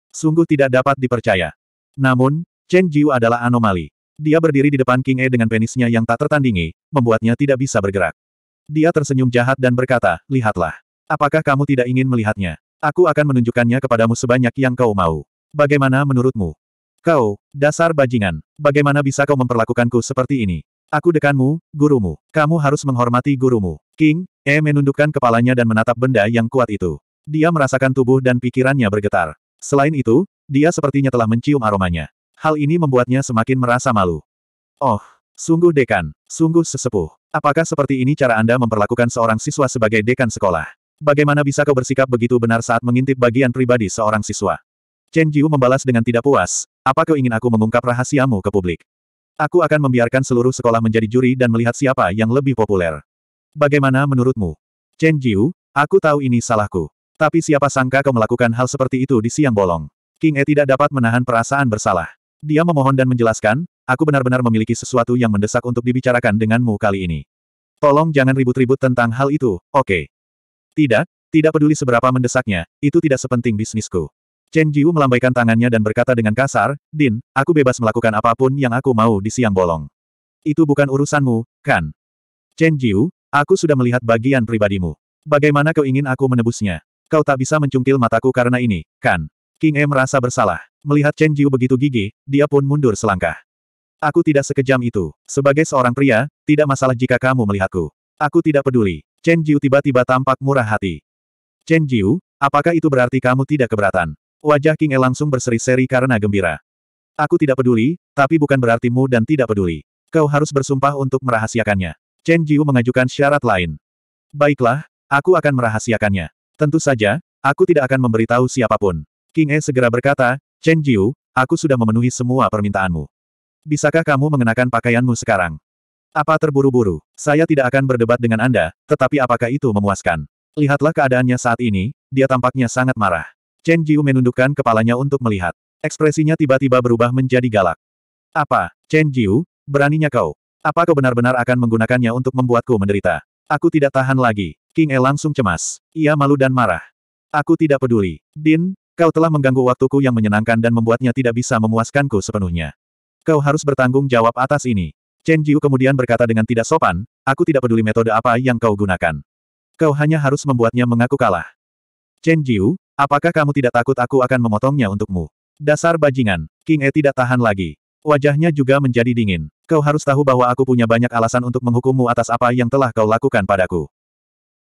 Sungguh tidak dapat dipercaya. Namun, Chen Jiu adalah anomali. Dia berdiri di depan King E dengan penisnya yang tak tertandingi, membuatnya tidak bisa bergerak. Dia tersenyum jahat dan berkata, lihatlah. Apakah kamu tidak ingin melihatnya? Aku akan menunjukkannya kepadamu sebanyak yang kau mau. Bagaimana menurutmu? Kau, dasar bajingan, bagaimana bisa kau memperlakukanku seperti ini? Aku dekanmu, gurumu. Kamu harus menghormati gurumu. King, E menundukkan kepalanya dan menatap benda yang kuat itu. Dia merasakan tubuh dan pikirannya bergetar. Selain itu, dia sepertinya telah mencium aromanya. Hal ini membuatnya semakin merasa malu. Oh, sungguh dekan, sungguh sesepuh. Apakah seperti ini cara Anda memperlakukan seorang siswa sebagai dekan sekolah? Bagaimana bisa kau bersikap begitu benar saat mengintip bagian pribadi seorang siswa? Chen Jiu membalas dengan tidak puas, apa kau ingin aku mengungkap rahasiamu ke publik? Aku akan membiarkan seluruh sekolah menjadi juri dan melihat siapa yang lebih populer. Bagaimana menurutmu? Chen Jiu, aku tahu ini salahku. Tapi siapa sangka kau melakukan hal seperti itu di siang bolong. King E tidak dapat menahan perasaan bersalah. Dia memohon dan menjelaskan, aku benar-benar memiliki sesuatu yang mendesak untuk dibicarakan denganmu kali ini. Tolong jangan ribut-ribut tentang hal itu, oke? Okay. Tidak, tidak peduli seberapa mendesaknya, itu tidak sepenting bisnisku. Chen Jiu melambaikan tangannya dan berkata dengan kasar, Din, aku bebas melakukan apapun yang aku mau di siang bolong. Itu bukan urusanmu, kan? Chen Jiu, aku sudah melihat bagian pribadimu. Bagaimana kau ingin aku menebusnya? Kau tak bisa mencungkil mataku karena ini, kan? King E merasa bersalah. Melihat Chen Jiu begitu gigih, dia pun mundur selangkah. Aku tidak sekejam itu. Sebagai seorang pria, tidak masalah jika kamu melihatku. Aku tidak peduli. Chen Jiu tiba-tiba tampak murah hati. Chen Jiu, apakah itu berarti kamu tidak keberatan? Wajah King E langsung berseri-seri karena gembira. Aku tidak peduli, tapi bukan berarti mu dan tidak peduli. Kau harus bersumpah untuk merahasiakannya. Chen Jiu mengajukan syarat lain. Baiklah, aku akan merahasiakannya. Tentu saja, aku tidak akan memberitahu siapapun. King E segera berkata, Chen Jiu, aku sudah memenuhi semua permintaanmu. Bisakah kamu mengenakan pakaianmu sekarang? Apa terburu-buru? Saya tidak akan berdebat dengan Anda, tetapi apakah itu memuaskan? Lihatlah keadaannya saat ini, dia tampaknya sangat marah. Chen Jiu menundukkan kepalanya untuk melihat. Ekspresinya tiba-tiba berubah menjadi galak. Apa, Chen Jiu, beraninya kau? Apa kau benar-benar akan menggunakannya untuk membuatku menderita? Aku tidak tahan lagi. King E langsung cemas. Ia malu dan marah. Aku tidak peduli. Din, kau telah mengganggu waktuku yang menyenangkan dan membuatnya tidak bisa memuaskanku sepenuhnya. Kau harus bertanggung jawab atas ini. Chen Jiu kemudian berkata dengan tidak sopan, aku tidak peduli metode apa yang kau gunakan. Kau hanya harus membuatnya mengaku kalah. Chen Jiu, Apakah kamu tidak takut aku akan memotongnya untukmu? Dasar bajingan, King E tidak tahan lagi. Wajahnya juga menjadi dingin. Kau harus tahu bahwa aku punya banyak alasan untuk menghukummu atas apa yang telah kau lakukan padaku.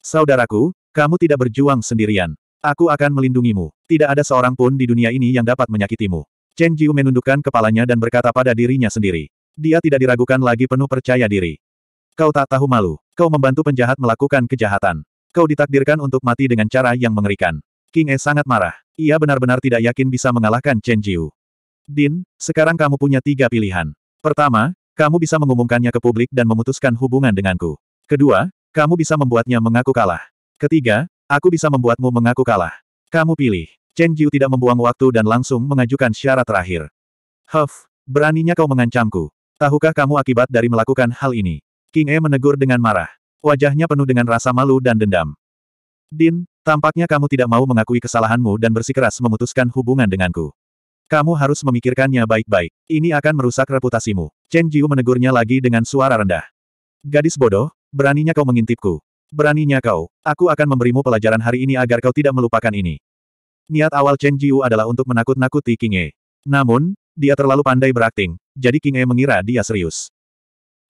Saudaraku, kamu tidak berjuang sendirian. Aku akan melindungimu. Tidak ada seorang pun di dunia ini yang dapat menyakitimu. Chen Jiu menundukkan kepalanya dan berkata pada dirinya sendiri. Dia tidak diragukan lagi penuh percaya diri. Kau tak tahu malu. Kau membantu penjahat melakukan kejahatan. Kau ditakdirkan untuk mati dengan cara yang mengerikan. King E sangat marah. Ia benar-benar tidak yakin bisa mengalahkan Chen Jiu. Din, sekarang kamu punya tiga pilihan. Pertama, kamu bisa mengumumkannya ke publik dan memutuskan hubungan denganku. Kedua, kamu bisa membuatnya mengaku kalah. Ketiga, aku bisa membuatmu mengaku kalah. Kamu pilih. Chen Jiu tidak membuang waktu dan langsung mengajukan syarat terakhir. Huff, beraninya kau mengancamku. Tahukah kamu akibat dari melakukan hal ini? King E menegur dengan marah. Wajahnya penuh dengan rasa malu dan dendam. Din, Tampaknya kamu tidak mau mengakui kesalahanmu dan bersikeras memutuskan hubungan denganku. Kamu harus memikirkannya baik-baik. Ini akan merusak reputasimu. Chen Jiu menegurnya lagi dengan suara rendah. Gadis bodoh, beraninya kau mengintipku. Beraninya kau, aku akan memberimu pelajaran hari ini agar kau tidak melupakan ini. Niat awal Chen Jiu adalah untuk menakut-nakuti King E. Namun, dia terlalu pandai berakting, jadi King E mengira dia serius.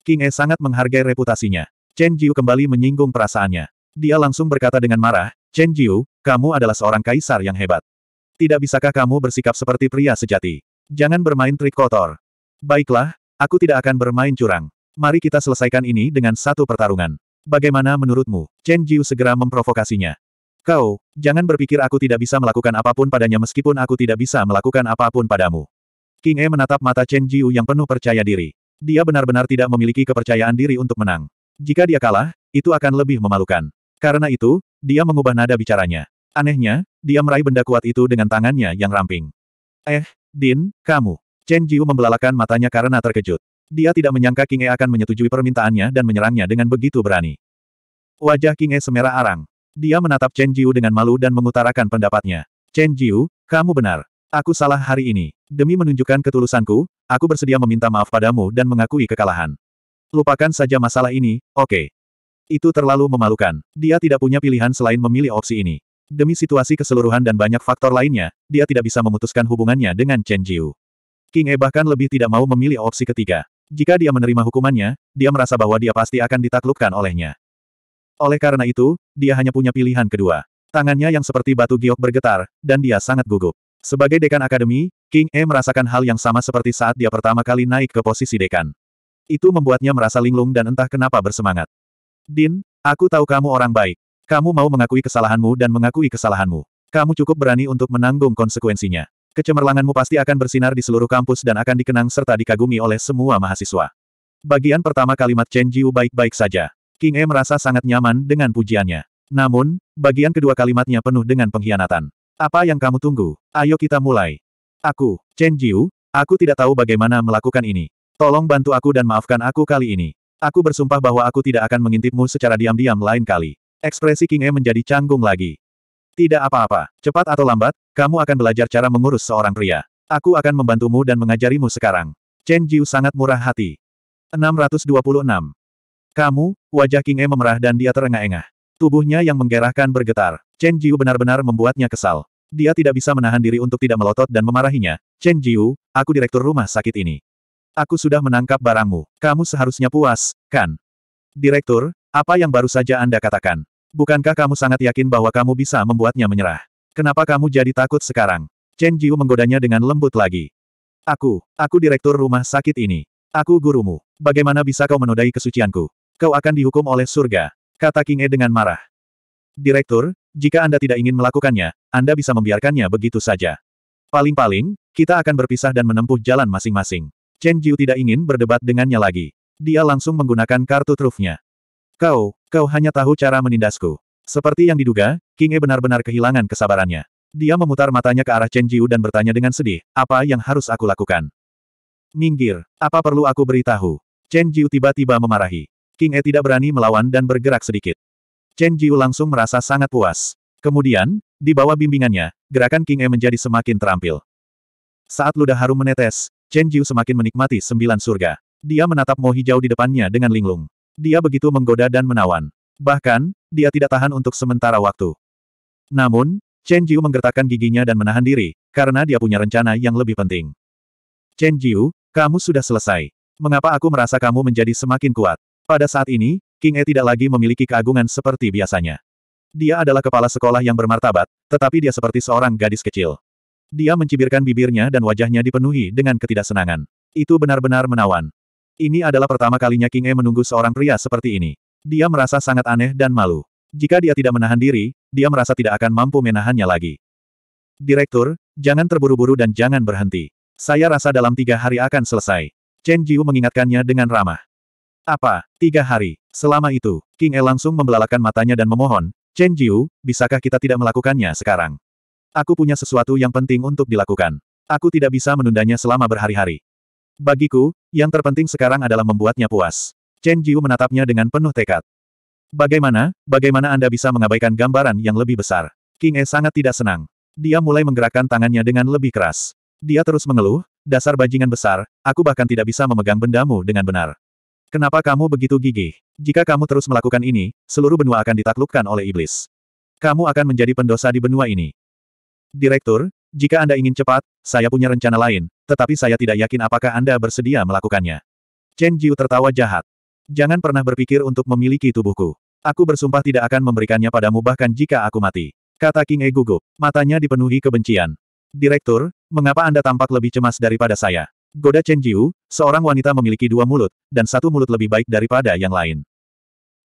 King E sangat menghargai reputasinya. Chen Jiu kembali menyinggung perasaannya. Dia langsung berkata dengan marah, Chen Jiu, kamu adalah seorang kaisar yang hebat. Tidak bisakah kamu bersikap seperti pria sejati? Jangan bermain trik kotor. Baiklah, aku tidak akan bermain curang. Mari kita selesaikan ini dengan satu pertarungan. Bagaimana menurutmu? Chen Jiu segera memprovokasinya. Kau, jangan berpikir aku tidak bisa melakukan apapun padanya meskipun aku tidak bisa melakukan apapun padamu. King E menatap mata Chen Jiu yang penuh percaya diri. Dia benar-benar tidak memiliki kepercayaan diri untuk menang. Jika dia kalah, itu akan lebih memalukan. Karena itu, dia mengubah nada bicaranya. Anehnya, dia meraih benda kuat itu dengan tangannya yang ramping. Eh, Din, kamu. Chen Jiu membelalakan matanya karena terkejut. Dia tidak menyangka King E akan menyetujui permintaannya dan menyerangnya dengan begitu berani. Wajah King E semerah arang. Dia menatap Chen Jiu dengan malu dan mengutarakan pendapatnya. Chen Jiu, kamu benar. Aku salah hari ini. Demi menunjukkan ketulusanku, aku bersedia meminta maaf padamu dan mengakui kekalahan. Lupakan saja masalah ini, oke. Okay. Itu terlalu memalukan. Dia tidak punya pilihan selain memilih opsi ini. Demi situasi keseluruhan dan banyak faktor lainnya, dia tidak bisa memutuskan hubungannya dengan Chen Jiu. King E bahkan lebih tidak mau memilih opsi ketiga. Jika dia menerima hukumannya, dia merasa bahwa dia pasti akan ditaklukkan olehnya. Oleh karena itu, dia hanya punya pilihan kedua. Tangannya yang seperti batu giok bergetar, dan dia sangat gugup. Sebagai dekan akademi, King E merasakan hal yang sama seperti saat dia pertama kali naik ke posisi dekan. Itu membuatnya merasa linglung dan entah kenapa bersemangat. Din, aku tahu kamu orang baik. Kamu mau mengakui kesalahanmu dan mengakui kesalahanmu. Kamu cukup berani untuk menanggung konsekuensinya. Kecemerlanganmu pasti akan bersinar di seluruh kampus dan akan dikenang serta dikagumi oleh semua mahasiswa. Bagian pertama kalimat Chen Jiu baik-baik saja. King E merasa sangat nyaman dengan pujiannya. Namun, bagian kedua kalimatnya penuh dengan pengkhianatan. Apa yang kamu tunggu? Ayo kita mulai. Aku, Chen Jiu, aku tidak tahu bagaimana melakukan ini. Tolong bantu aku dan maafkan aku kali ini. Aku bersumpah bahwa aku tidak akan mengintipmu secara diam-diam lain kali. Ekspresi King E menjadi canggung lagi. Tidak apa-apa, cepat atau lambat, kamu akan belajar cara mengurus seorang pria. Aku akan membantumu dan mengajarimu sekarang. Chen Jiu sangat murah hati. 626. Kamu, wajah King E memerah dan dia terengah-engah. Tubuhnya yang menggerahkan bergetar. Chen Jiu benar-benar membuatnya kesal. Dia tidak bisa menahan diri untuk tidak melotot dan memarahinya. Chen Jiu, aku direktur rumah sakit ini. Aku sudah menangkap barangmu. Kamu seharusnya puas, kan? Direktur, apa yang baru saja Anda katakan? Bukankah kamu sangat yakin bahwa kamu bisa membuatnya menyerah? Kenapa kamu jadi takut sekarang? Chen Jiu menggodanya dengan lembut lagi. Aku, aku direktur rumah sakit ini. Aku gurumu. Bagaimana bisa kau menodai kesucianku? Kau akan dihukum oleh surga. Kata King E dengan marah. Direktur, jika Anda tidak ingin melakukannya, Anda bisa membiarkannya begitu saja. Paling-paling, kita akan berpisah dan menempuh jalan masing-masing. Chen Jiu tidak ingin berdebat dengannya lagi. Dia langsung menggunakan kartu trufnya. Kau, kau hanya tahu cara menindasku. Seperti yang diduga, King E benar-benar kehilangan kesabarannya. Dia memutar matanya ke arah Chen Jiu dan bertanya dengan sedih, apa yang harus aku lakukan? Minggir, apa perlu aku beritahu? Chen Jiu tiba-tiba memarahi. King E tidak berani melawan dan bergerak sedikit. Chen Jiu langsung merasa sangat puas. Kemudian, di bawah bimbingannya, gerakan King E menjadi semakin terampil. Saat ludah harum menetes, Chen Jiu semakin menikmati sembilan surga. Dia menatap Mo hijau di depannya dengan linglung. Dia begitu menggoda dan menawan. Bahkan, dia tidak tahan untuk sementara waktu. Namun, Chen Jiu menggertakkan giginya dan menahan diri, karena dia punya rencana yang lebih penting. Chen Jiu, kamu sudah selesai. Mengapa aku merasa kamu menjadi semakin kuat? Pada saat ini, King E tidak lagi memiliki keagungan seperti biasanya. Dia adalah kepala sekolah yang bermartabat, tetapi dia seperti seorang gadis kecil. Dia mencibirkan bibirnya dan wajahnya dipenuhi dengan ketidaksenangan. Itu benar-benar menawan. Ini adalah pertama kalinya King E menunggu seorang pria seperti ini. Dia merasa sangat aneh dan malu. Jika dia tidak menahan diri, dia merasa tidak akan mampu menahannya lagi. Direktur, jangan terburu-buru dan jangan berhenti. Saya rasa dalam tiga hari akan selesai. Chen Jiu mengingatkannya dengan ramah. Apa? Tiga hari. Selama itu, King E langsung membelalakan matanya dan memohon, Chen Jiu, bisakah kita tidak melakukannya sekarang? Aku punya sesuatu yang penting untuk dilakukan. Aku tidak bisa menundanya selama berhari-hari. Bagiku, yang terpenting sekarang adalah membuatnya puas. Chen Jiu menatapnya dengan penuh tekad. Bagaimana, bagaimana Anda bisa mengabaikan gambaran yang lebih besar? King E sangat tidak senang. Dia mulai menggerakkan tangannya dengan lebih keras. Dia terus mengeluh, dasar bajingan besar, aku bahkan tidak bisa memegang bendamu dengan benar. Kenapa kamu begitu gigih? Jika kamu terus melakukan ini, seluruh benua akan ditaklukkan oleh iblis. Kamu akan menjadi pendosa di benua ini. Direktur, jika Anda ingin cepat, saya punya rencana lain, tetapi saya tidak yakin apakah Anda bersedia melakukannya. Chen Jiu tertawa jahat. Jangan pernah berpikir untuk memiliki tubuhku. Aku bersumpah tidak akan memberikannya padamu bahkan jika aku mati. Kata King E gugup, matanya dipenuhi kebencian. Direktur, mengapa Anda tampak lebih cemas daripada saya? Goda Chen Jiu, seorang wanita memiliki dua mulut, dan satu mulut lebih baik daripada yang lain.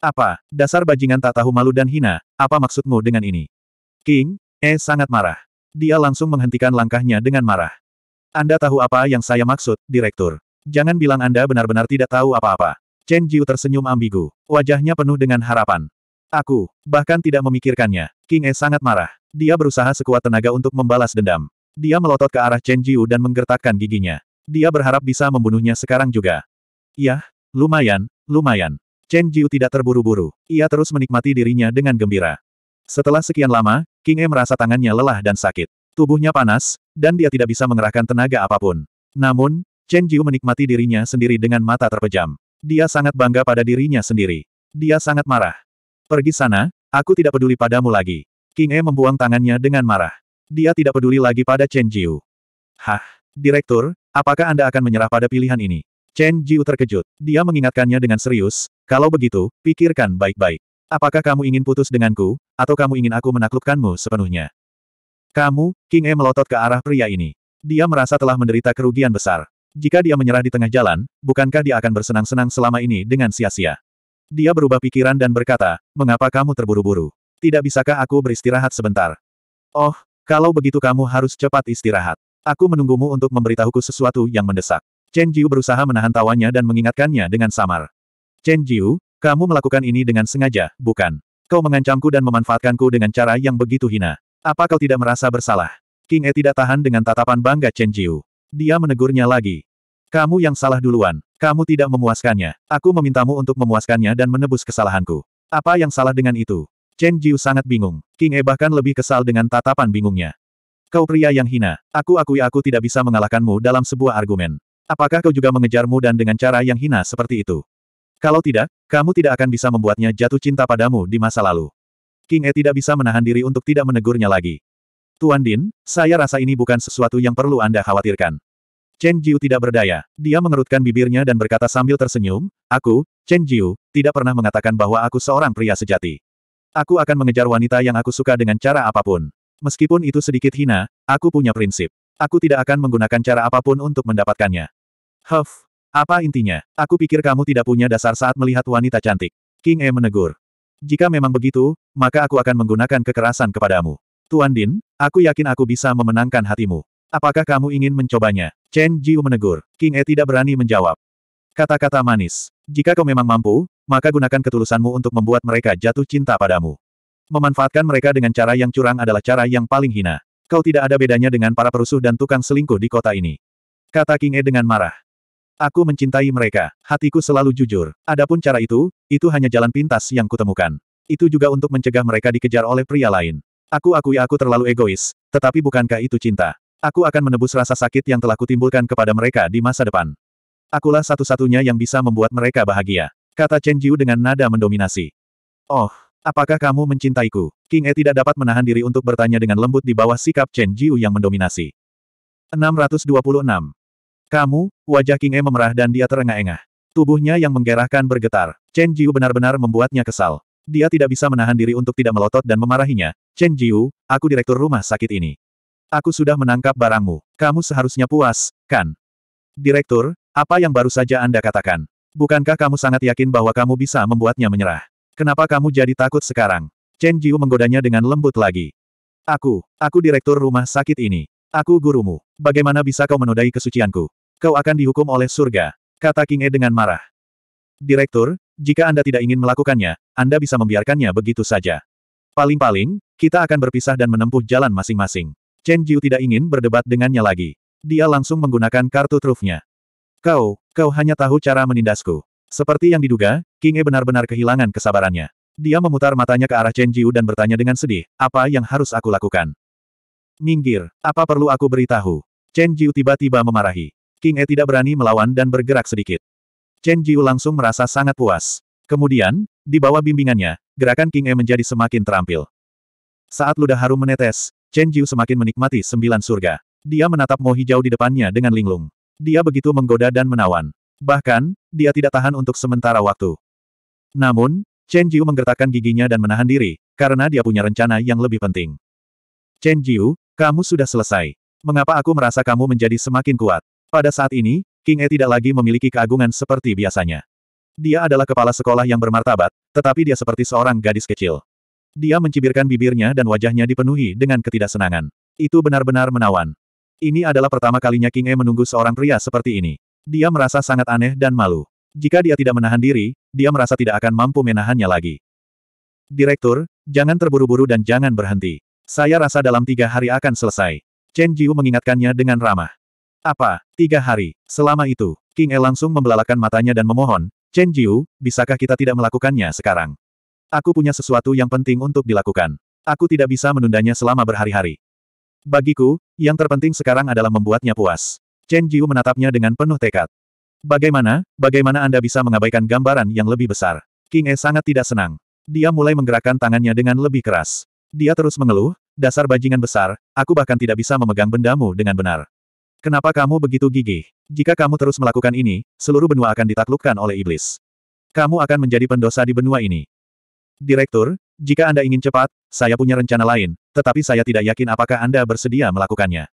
Apa, dasar bajingan tak tahu malu dan hina, apa maksudmu dengan ini? King, E sangat marah. Dia langsung menghentikan langkahnya dengan marah. Anda tahu apa yang saya maksud, Direktur? Jangan bilang Anda benar-benar tidak tahu apa-apa. Chen Jiu tersenyum ambigu. Wajahnya penuh dengan harapan. Aku, bahkan tidak memikirkannya. King E sangat marah. Dia berusaha sekuat tenaga untuk membalas dendam. Dia melotot ke arah Chen Jiu dan menggertakkan giginya. Dia berharap bisa membunuhnya sekarang juga. Yah, lumayan, lumayan. Chen Jiu tidak terburu-buru. Ia terus menikmati dirinya dengan gembira. Setelah sekian lama, King E merasa tangannya lelah dan sakit. Tubuhnya panas, dan dia tidak bisa mengerahkan tenaga apapun. Namun, Chen Jiu menikmati dirinya sendiri dengan mata terpejam. Dia sangat bangga pada dirinya sendiri. Dia sangat marah. Pergi sana, aku tidak peduli padamu lagi. King E membuang tangannya dengan marah. Dia tidak peduli lagi pada Chen Jiu. Hah, Direktur, apakah Anda akan menyerah pada pilihan ini? Chen Jiu terkejut. Dia mengingatkannya dengan serius, kalau begitu, pikirkan baik-baik. Apakah kamu ingin putus denganku, atau kamu ingin aku menaklukkanmu sepenuhnya? Kamu, King E melotot ke arah pria ini. Dia merasa telah menderita kerugian besar. Jika dia menyerah di tengah jalan, bukankah dia akan bersenang-senang selama ini dengan sia-sia? Dia berubah pikiran dan berkata, mengapa kamu terburu-buru? Tidak bisakah aku beristirahat sebentar? Oh, kalau begitu kamu harus cepat istirahat. Aku menunggumu untuk memberitahuku sesuatu yang mendesak. Chen Jiu berusaha menahan tawanya dan mengingatkannya dengan samar. Chen Jiu, kamu melakukan ini dengan sengaja, bukan? Kau mengancamku dan memanfaatkanku dengan cara yang begitu hina. Apa kau tidak merasa bersalah? King E tidak tahan dengan tatapan bangga Chen Jiu. Dia menegurnya lagi. Kamu yang salah duluan. Kamu tidak memuaskannya. Aku memintamu untuk memuaskannya dan menebus kesalahanku. Apa yang salah dengan itu? Chen Jiu sangat bingung. King E bahkan lebih kesal dengan tatapan bingungnya. Kau pria yang hina. Aku akui aku tidak bisa mengalahkanmu dalam sebuah argumen. Apakah kau juga mengejarmu dan dengan cara yang hina seperti itu? Kalau tidak, kamu tidak akan bisa membuatnya jatuh cinta padamu di masa lalu. King E tidak bisa menahan diri untuk tidak menegurnya lagi. Tuan Din, saya rasa ini bukan sesuatu yang perlu Anda khawatirkan. Chen Jiu tidak berdaya. Dia mengerutkan bibirnya dan berkata sambil tersenyum, Aku, Chen Jiu, tidak pernah mengatakan bahwa aku seorang pria sejati. Aku akan mengejar wanita yang aku suka dengan cara apapun. Meskipun itu sedikit hina, aku punya prinsip. Aku tidak akan menggunakan cara apapun untuk mendapatkannya. Huff, apa intinya? Aku pikir kamu tidak punya dasar saat melihat wanita cantik. King E menegur. Jika memang begitu, maka aku akan menggunakan kekerasan kepadamu. Tuan Din, aku yakin aku bisa memenangkan hatimu. Apakah kamu ingin mencobanya? Chen Jiu menegur. King E tidak berani menjawab. Kata-kata manis. Jika kau memang mampu, maka gunakan ketulusanmu untuk membuat mereka jatuh cinta padamu. Memanfaatkan mereka dengan cara yang curang adalah cara yang paling hina. Kau tidak ada bedanya dengan para perusuh dan tukang selingkuh di kota ini. Kata King E dengan marah. Aku mencintai mereka. Hatiku selalu jujur. Adapun cara itu, itu hanya jalan pintas yang kutemukan. Itu juga untuk mencegah mereka dikejar oleh pria lain. Aku akui aku terlalu egois, tetapi bukankah itu cinta? Aku akan menebus rasa sakit yang telah kutimbulkan kepada mereka di masa depan. Akulah satu-satunya yang bisa membuat mereka bahagia. Kata Chen Jiu dengan nada mendominasi. Oh, apakah kamu mencintaiku? King E tidak dapat menahan diri untuk bertanya dengan lembut di bawah sikap Chen Jiu yang mendominasi. 626. Kamu, wajah King E memerah dan dia terengah-engah. Tubuhnya yang menggerahkan bergetar. Chen Jiu benar-benar membuatnya kesal. Dia tidak bisa menahan diri untuk tidak melotot dan memarahinya. Chen Jiu, aku direktur rumah sakit ini. Aku sudah menangkap barangmu. Kamu seharusnya puas, kan? Direktur, apa yang baru saja Anda katakan? Bukankah kamu sangat yakin bahwa kamu bisa membuatnya menyerah? Kenapa kamu jadi takut sekarang? Chen Jiu menggodanya dengan lembut lagi. Aku, aku direktur rumah sakit ini. Aku gurumu. Bagaimana bisa kau menodai kesucianku? Kau akan dihukum oleh surga, kata King E dengan marah. Direktur, jika Anda tidak ingin melakukannya, Anda bisa membiarkannya begitu saja. Paling-paling, kita akan berpisah dan menempuh jalan masing-masing. Chen Jiu tidak ingin berdebat dengannya lagi. Dia langsung menggunakan kartu trufnya. Kau, kau hanya tahu cara menindasku. Seperti yang diduga, King E benar-benar kehilangan kesabarannya. Dia memutar matanya ke arah Chen Jiu dan bertanya dengan sedih, apa yang harus aku lakukan? Minggir, apa perlu aku beritahu? Chen Jiu tiba-tiba memarahi. King E tidak berani melawan dan bergerak sedikit. Chen Jiu langsung merasa sangat puas. Kemudian, di bawah bimbingannya, gerakan King E menjadi semakin terampil. Saat ludah harum menetes, Chen Jiu semakin menikmati sembilan surga. Dia menatap Mo hijau di depannya dengan linglung. Dia begitu menggoda dan menawan. Bahkan, dia tidak tahan untuk sementara waktu. Namun, Chen Jiu menggertakkan giginya dan menahan diri, karena dia punya rencana yang lebih penting. Chen Jiu, kamu sudah selesai. Mengapa aku merasa kamu menjadi semakin kuat? Pada saat ini, King E tidak lagi memiliki keagungan seperti biasanya. Dia adalah kepala sekolah yang bermartabat, tetapi dia seperti seorang gadis kecil. Dia mencibirkan bibirnya dan wajahnya dipenuhi dengan ketidaksenangan. Itu benar-benar menawan. Ini adalah pertama kalinya King E menunggu seorang pria seperti ini. Dia merasa sangat aneh dan malu. Jika dia tidak menahan diri, dia merasa tidak akan mampu menahannya lagi. Direktur, jangan terburu-buru dan jangan berhenti. Saya rasa dalam tiga hari akan selesai. Chen Jiu mengingatkannya dengan ramah. Apa? Tiga hari. Selama itu, King E langsung membelalakan matanya dan memohon, Chen Jiu, bisakah kita tidak melakukannya sekarang? Aku punya sesuatu yang penting untuk dilakukan. Aku tidak bisa menundanya selama berhari-hari. Bagiku, yang terpenting sekarang adalah membuatnya puas. Chen Jiu menatapnya dengan penuh tekad. Bagaimana, bagaimana Anda bisa mengabaikan gambaran yang lebih besar? King E sangat tidak senang. Dia mulai menggerakkan tangannya dengan lebih keras. Dia terus mengeluh, dasar bajingan besar, aku bahkan tidak bisa memegang bendamu dengan benar. Kenapa kamu begitu gigih? Jika kamu terus melakukan ini, seluruh benua akan ditaklukkan oleh iblis. Kamu akan menjadi pendosa di benua ini. Direktur, jika Anda ingin cepat, saya punya rencana lain, tetapi saya tidak yakin apakah Anda bersedia melakukannya.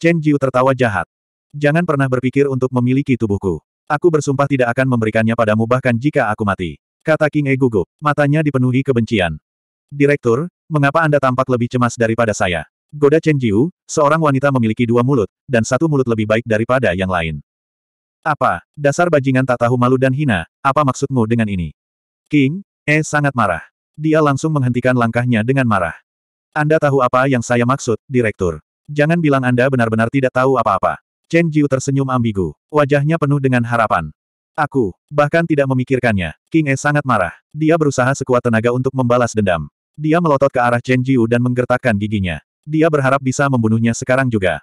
Chen Jiu tertawa jahat. Jangan pernah berpikir untuk memiliki tubuhku. Aku bersumpah tidak akan memberikannya padamu bahkan jika aku mati. Kata King E gugup, matanya dipenuhi kebencian. Direktur, mengapa Anda tampak lebih cemas daripada saya? Goda Chen Jiu, seorang wanita memiliki dua mulut, dan satu mulut lebih baik daripada yang lain. Apa, dasar bajingan tak tahu malu dan hina, apa maksudmu dengan ini? King, E sangat marah. Dia langsung menghentikan langkahnya dengan marah. Anda tahu apa yang saya maksud, Direktur. Jangan bilang Anda benar-benar tidak tahu apa-apa. Chen Jiu tersenyum ambigu. Wajahnya penuh dengan harapan. Aku, bahkan tidak memikirkannya. King E sangat marah. Dia berusaha sekuat tenaga untuk membalas dendam. Dia melotot ke arah Chen Jiu dan menggertakkan giginya. Dia berharap bisa membunuhnya sekarang juga.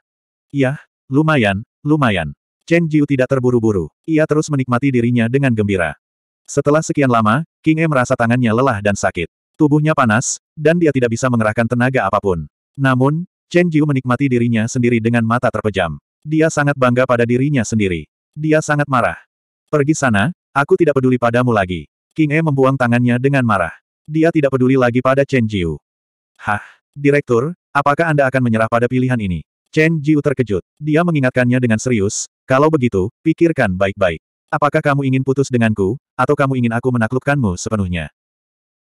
Yah, lumayan, lumayan. Chen Jiu tidak terburu-buru. Ia terus menikmati dirinya dengan gembira. Setelah sekian lama, King E merasa tangannya lelah dan sakit. Tubuhnya panas, dan dia tidak bisa mengerahkan tenaga apapun. Namun, Chen Jiu menikmati dirinya sendiri dengan mata terpejam. Dia sangat bangga pada dirinya sendiri. Dia sangat marah. Pergi sana, aku tidak peduli padamu lagi. King E membuang tangannya dengan marah. Dia tidak peduli lagi pada Chen Jiu. Hah, Direktur, Apakah Anda akan menyerah pada pilihan ini? Chen Jiu terkejut. Dia mengingatkannya dengan serius, kalau begitu, pikirkan baik-baik. Apakah kamu ingin putus denganku, atau kamu ingin aku menaklukkanmu sepenuhnya?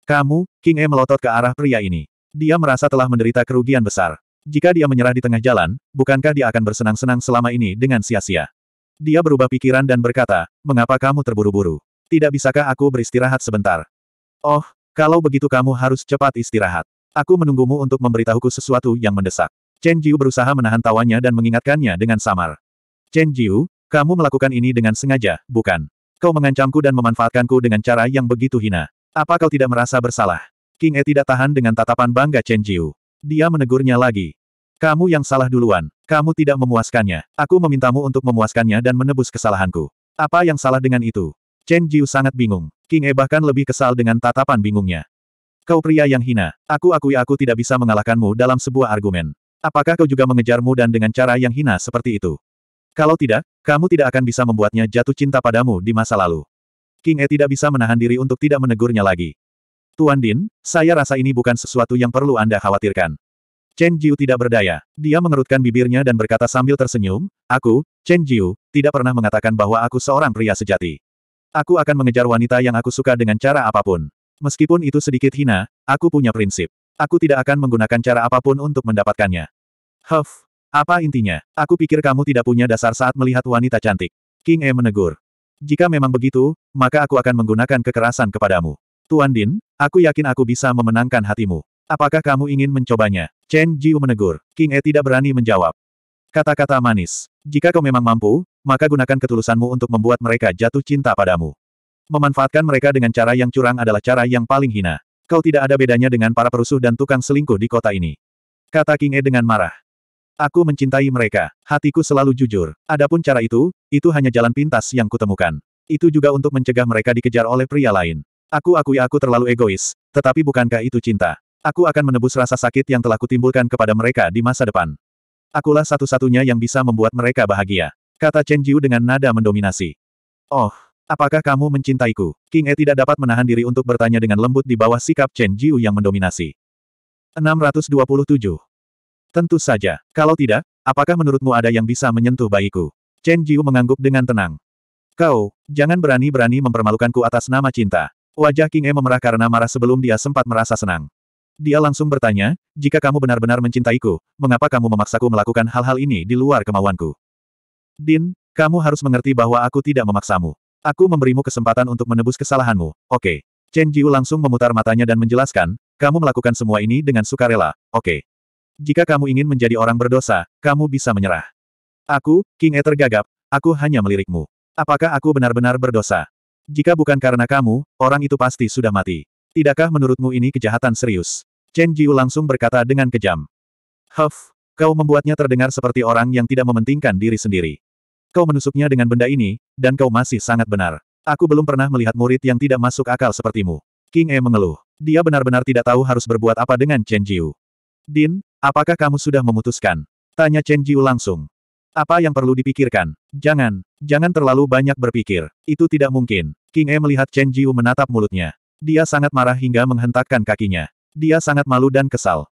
Kamu, King E melotot ke arah pria ini. Dia merasa telah menderita kerugian besar. Jika dia menyerah di tengah jalan, bukankah dia akan bersenang-senang selama ini dengan sia-sia? Dia berubah pikiran dan berkata, mengapa kamu terburu-buru? Tidak bisakah aku beristirahat sebentar? Oh, kalau begitu kamu harus cepat istirahat. Aku menunggumu untuk memberitahuku sesuatu yang mendesak. Chen Jiu berusaha menahan tawanya dan mengingatkannya dengan samar. Chen Jiu, kamu melakukan ini dengan sengaja, bukan? Kau mengancamku dan memanfaatkanku dengan cara yang begitu hina. Apa kau tidak merasa bersalah? King E tidak tahan dengan tatapan bangga Chen Jiu. Dia menegurnya lagi. Kamu yang salah duluan. Kamu tidak memuaskannya. Aku memintamu untuk memuaskannya dan menebus kesalahanku. Apa yang salah dengan itu? Chen Jiu sangat bingung. King E bahkan lebih kesal dengan tatapan bingungnya. Kau pria yang hina, aku akui aku tidak bisa mengalahkanmu dalam sebuah argumen. Apakah kau juga mengejarmu dan dengan cara yang hina seperti itu? Kalau tidak, kamu tidak akan bisa membuatnya jatuh cinta padamu di masa lalu. King E tidak bisa menahan diri untuk tidak menegurnya lagi. Tuan Din, saya rasa ini bukan sesuatu yang perlu Anda khawatirkan. Chen Jiu tidak berdaya. Dia mengerutkan bibirnya dan berkata sambil tersenyum, Aku, Chen Jiu, tidak pernah mengatakan bahwa aku seorang pria sejati. Aku akan mengejar wanita yang aku suka dengan cara apapun. Meskipun itu sedikit hina, aku punya prinsip. Aku tidak akan menggunakan cara apapun untuk mendapatkannya. Huff, apa intinya? Aku pikir kamu tidak punya dasar saat melihat wanita cantik. King E menegur. Jika memang begitu, maka aku akan menggunakan kekerasan kepadamu. Tuan Din, aku yakin aku bisa memenangkan hatimu. Apakah kamu ingin mencobanya? Chen Jiu menegur. King E tidak berani menjawab. Kata-kata manis. Jika kau memang mampu, maka gunakan ketulusanmu untuk membuat mereka jatuh cinta padamu. Memanfaatkan mereka dengan cara yang curang adalah cara yang paling hina. Kau tidak ada bedanya dengan para perusuh dan tukang selingkuh di kota ini. Kata King E dengan marah. Aku mencintai mereka. Hatiku selalu jujur. Adapun cara itu, itu hanya jalan pintas yang kutemukan. Itu juga untuk mencegah mereka dikejar oleh pria lain. Aku akui aku terlalu egois, tetapi bukankah itu cinta? Aku akan menebus rasa sakit yang telah kutimbulkan kepada mereka di masa depan. Akulah satu-satunya yang bisa membuat mereka bahagia. Kata Chen Jiu dengan nada mendominasi. Oh, Apakah kamu mencintaiku? King E tidak dapat menahan diri untuk bertanya dengan lembut di bawah sikap Chen Jiu yang mendominasi. 627. Tentu saja. Kalau tidak, apakah menurutmu ada yang bisa menyentuh bayiku? Chen Jiu mengangguk dengan tenang. Kau, jangan berani-berani mempermalukanku atas nama cinta. Wajah King E memerah karena marah sebelum dia sempat merasa senang. Dia langsung bertanya, jika kamu benar-benar mencintaiku, mengapa kamu memaksaku melakukan hal-hal ini di luar kemauanku? Din, kamu harus mengerti bahwa aku tidak memaksamu. Aku memberimu kesempatan untuk menebus kesalahanmu, oke. Okay. Chen Jiu langsung memutar matanya dan menjelaskan, kamu melakukan semua ini dengan sukarela, oke. Okay. Jika kamu ingin menjadi orang berdosa, kamu bisa menyerah. Aku, King Ether gagap. aku hanya melirikmu. Apakah aku benar-benar berdosa? Jika bukan karena kamu, orang itu pasti sudah mati. Tidakkah menurutmu ini kejahatan serius? Chen Jiu langsung berkata dengan kejam. Huff, kau membuatnya terdengar seperti orang yang tidak mementingkan diri sendiri. Kau menusuknya dengan benda ini, dan kau masih sangat benar. Aku belum pernah melihat murid yang tidak masuk akal sepertimu. King E mengeluh. Dia benar-benar tidak tahu harus berbuat apa dengan Chen Jiu. Din, apakah kamu sudah memutuskan? Tanya Chen Jiu langsung. Apa yang perlu dipikirkan? Jangan, jangan terlalu banyak berpikir. Itu tidak mungkin. King E melihat Chen Jiu menatap mulutnya. Dia sangat marah hingga menghentakkan kakinya. Dia sangat malu dan kesal.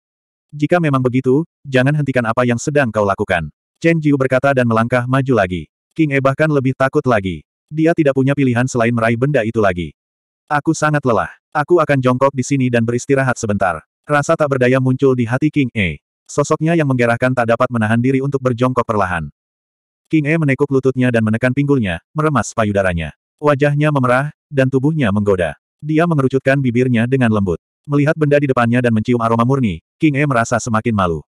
Jika memang begitu, jangan hentikan apa yang sedang kau lakukan. Chen Jiu berkata dan melangkah maju lagi. King E bahkan lebih takut lagi. Dia tidak punya pilihan selain meraih benda itu lagi. Aku sangat lelah. Aku akan jongkok di sini dan beristirahat sebentar. Rasa tak berdaya muncul di hati King E. Sosoknya yang menggerahkan tak dapat menahan diri untuk berjongkok perlahan. King E menekuk lututnya dan menekan pinggulnya, meremas payudaranya. Wajahnya memerah, dan tubuhnya menggoda. Dia mengerucutkan bibirnya dengan lembut. Melihat benda di depannya dan mencium aroma murni, King E merasa semakin malu.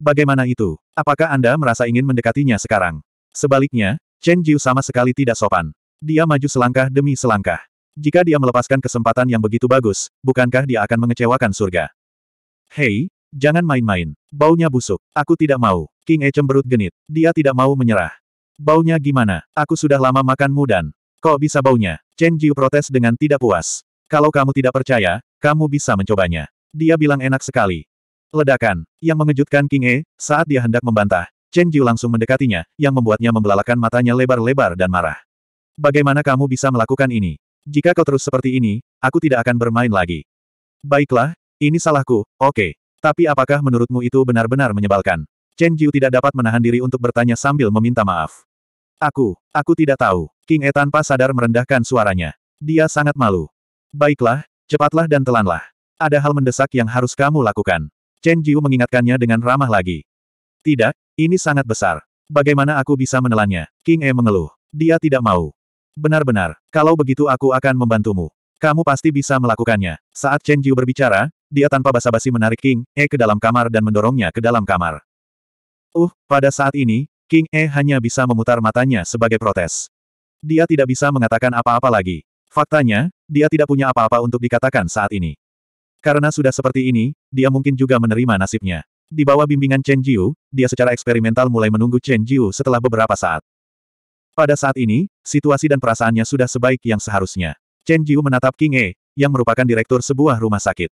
Bagaimana itu? Apakah Anda merasa ingin mendekatinya sekarang? Sebaliknya, Chen Jiu sama sekali tidak sopan. Dia maju selangkah demi selangkah. Jika dia melepaskan kesempatan yang begitu bagus, bukankah dia akan mengecewakan surga? Hei, jangan main-main. Baunya busuk. Aku tidak mau. King E cemberut genit. Dia tidak mau menyerah. Baunya gimana? Aku sudah lama makan mudan. Kok bisa baunya? Chen Jiu protes dengan tidak puas. Kalau kamu tidak percaya, kamu bisa mencobanya. Dia bilang enak sekali. Ledakan, yang mengejutkan King E, saat dia hendak membantah, Chen Jiu langsung mendekatinya, yang membuatnya membelalakan matanya lebar-lebar dan marah. Bagaimana kamu bisa melakukan ini? Jika kau terus seperti ini, aku tidak akan bermain lagi. Baiklah, ini salahku, oke. Okay. Tapi apakah menurutmu itu benar-benar menyebalkan? Chen Jiu tidak dapat menahan diri untuk bertanya sambil meminta maaf. Aku, aku tidak tahu. King E tanpa sadar merendahkan suaranya. Dia sangat malu. Baiklah, cepatlah dan telanlah. Ada hal mendesak yang harus kamu lakukan. Chen Jiu mengingatkannya dengan ramah lagi. Tidak, ini sangat besar. Bagaimana aku bisa menelannya? King E mengeluh. Dia tidak mau. Benar-benar, kalau begitu aku akan membantumu. Kamu pasti bisa melakukannya. Saat Chen Jiu berbicara, dia tanpa basa-basi menarik King E ke dalam kamar dan mendorongnya ke dalam kamar. Uh, pada saat ini, King E hanya bisa memutar matanya sebagai protes. Dia tidak bisa mengatakan apa-apa lagi. Faktanya, dia tidak punya apa-apa untuk dikatakan saat ini. Karena sudah seperti ini, dia mungkin juga menerima nasibnya. Di bawah bimbingan Chen Jiu, dia secara eksperimental mulai menunggu Chen Jiu setelah beberapa saat. Pada saat ini, situasi dan perasaannya sudah sebaik yang seharusnya. Chen Jiu menatap King E, yang merupakan direktur sebuah rumah sakit.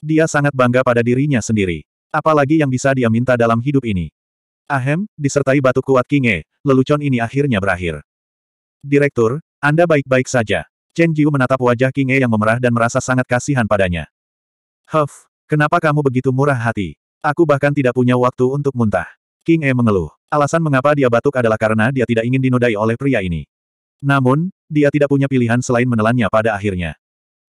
Dia sangat bangga pada dirinya sendiri. Apalagi yang bisa dia minta dalam hidup ini. Ahem, disertai batu kuat King E, lelucon ini akhirnya berakhir. Direktur, Anda baik-baik saja. Chen Jiu menatap wajah King E yang memerah dan merasa sangat kasihan padanya. Huff, kenapa kamu begitu murah hati? Aku bahkan tidak punya waktu untuk muntah. King E mengeluh. Alasan mengapa dia batuk adalah karena dia tidak ingin dinodai oleh pria ini. Namun, dia tidak punya pilihan selain menelannya pada akhirnya.